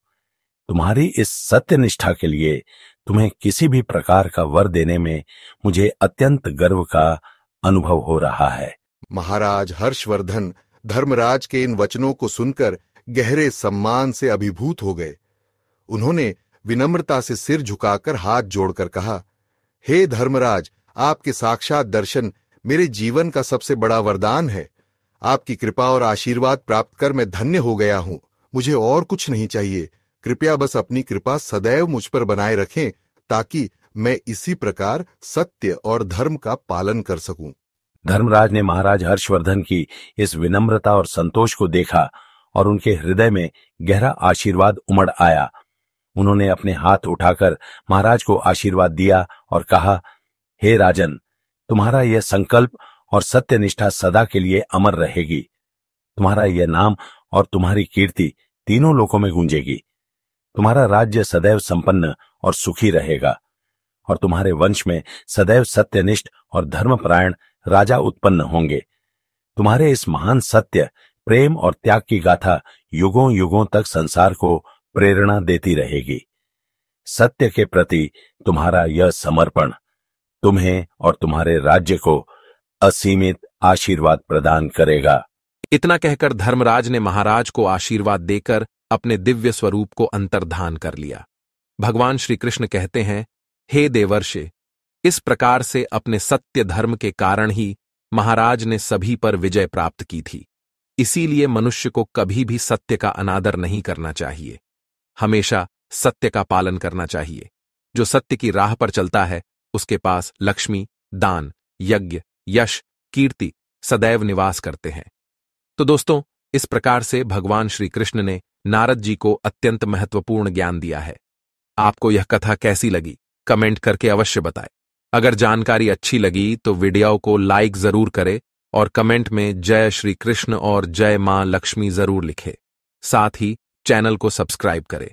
तुम्हारी इस सत्य निष्ठा के लिए तुम्हें किसी भी प्रकार का वर देने में मुझे अत्यंत गर्व का अनुभव हो रहा है महाराज हर्षवर्धन धर्मराज के इन वचनों को सुनकर गहरे सम्मान से अभिभूत हो गए उन्होंने विनम्रता से सिर झुकाकर हाथ जोड़कर कहा हे hey धर्मराज आपके साक्षात दर्शन मेरे जीवन का सबसे बड़ा वरदान है आपकी कृपा और आशीर्वाद प्राप्त कर मैं धन्य हो गया हूं मुझे और कुछ नहीं चाहिए कृपया बस अपनी कृपा सदैव मुझ पर बनाए रखें ताकि मैं इसी प्रकार सत्य और धर्म का पालन कर सकूं। धर्मराज ने महाराज हर्षवर्धन की इस विनम्रता और संतोष को देखा और उनके हृदय में गहरा आशीर्वाद उमड़ आया उन्होंने अपने हाथ उठाकर महाराज को आशीर्वाद दिया और कहा हे hey राजन तुम्हारा यह संकल्प और सत्य निष्ठा सदा के लिए अमर रहेगी तुम्हारा यह नाम और तुम्हारी कीर्ति तीनों लोकों में गूंजेगी तुम्हारा राज्य सदैव संपन्न और सुखी रहेगा और तुम्हारे वंश में सदैव सत्यनिष्ठ और धर्मपरायण राजा उत्पन्न होंगे तुम्हारे इस महान सत्य प्रेम और त्याग की गाथा युगों युगों तक संसार को प्रेरणा देती रहेगी सत्य के प्रति तुम्हारा यह समर्पण तुम्हें और तुम्हारे राज्य को असीमित आशीर्वाद प्रदान करेगा इतना कहकर धर्मराज ने महाराज को आशीर्वाद देकर अपने दिव्य स्वरूप को अंतर्धान कर लिया भगवान श्री कृष्ण कहते हैं हे देवर्षे इस प्रकार से अपने सत्य धर्म के कारण ही महाराज ने सभी पर विजय प्राप्त की थी इसीलिए मनुष्य को कभी भी सत्य का अनादर नहीं करना चाहिए हमेशा सत्य का पालन करना चाहिए जो सत्य की राह पर चलता है उसके पास लक्ष्मी दान यज्ञ यश कीर्ति सदैव निवास करते हैं तो दोस्तों इस प्रकार से भगवान श्री कृष्ण ने नारद जी को अत्यंत महत्वपूर्ण ज्ञान दिया है आपको यह कथा कैसी लगी कमेंट करके अवश्य बताएं अगर जानकारी अच्छी लगी तो वीडियो को लाइक जरूर करें और कमेंट में जय श्री कृष्ण और जय मां लक्ष्मी जरूर लिखें साथ ही चैनल को सब्सक्राइब करें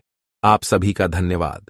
आप सभी का धन्यवाद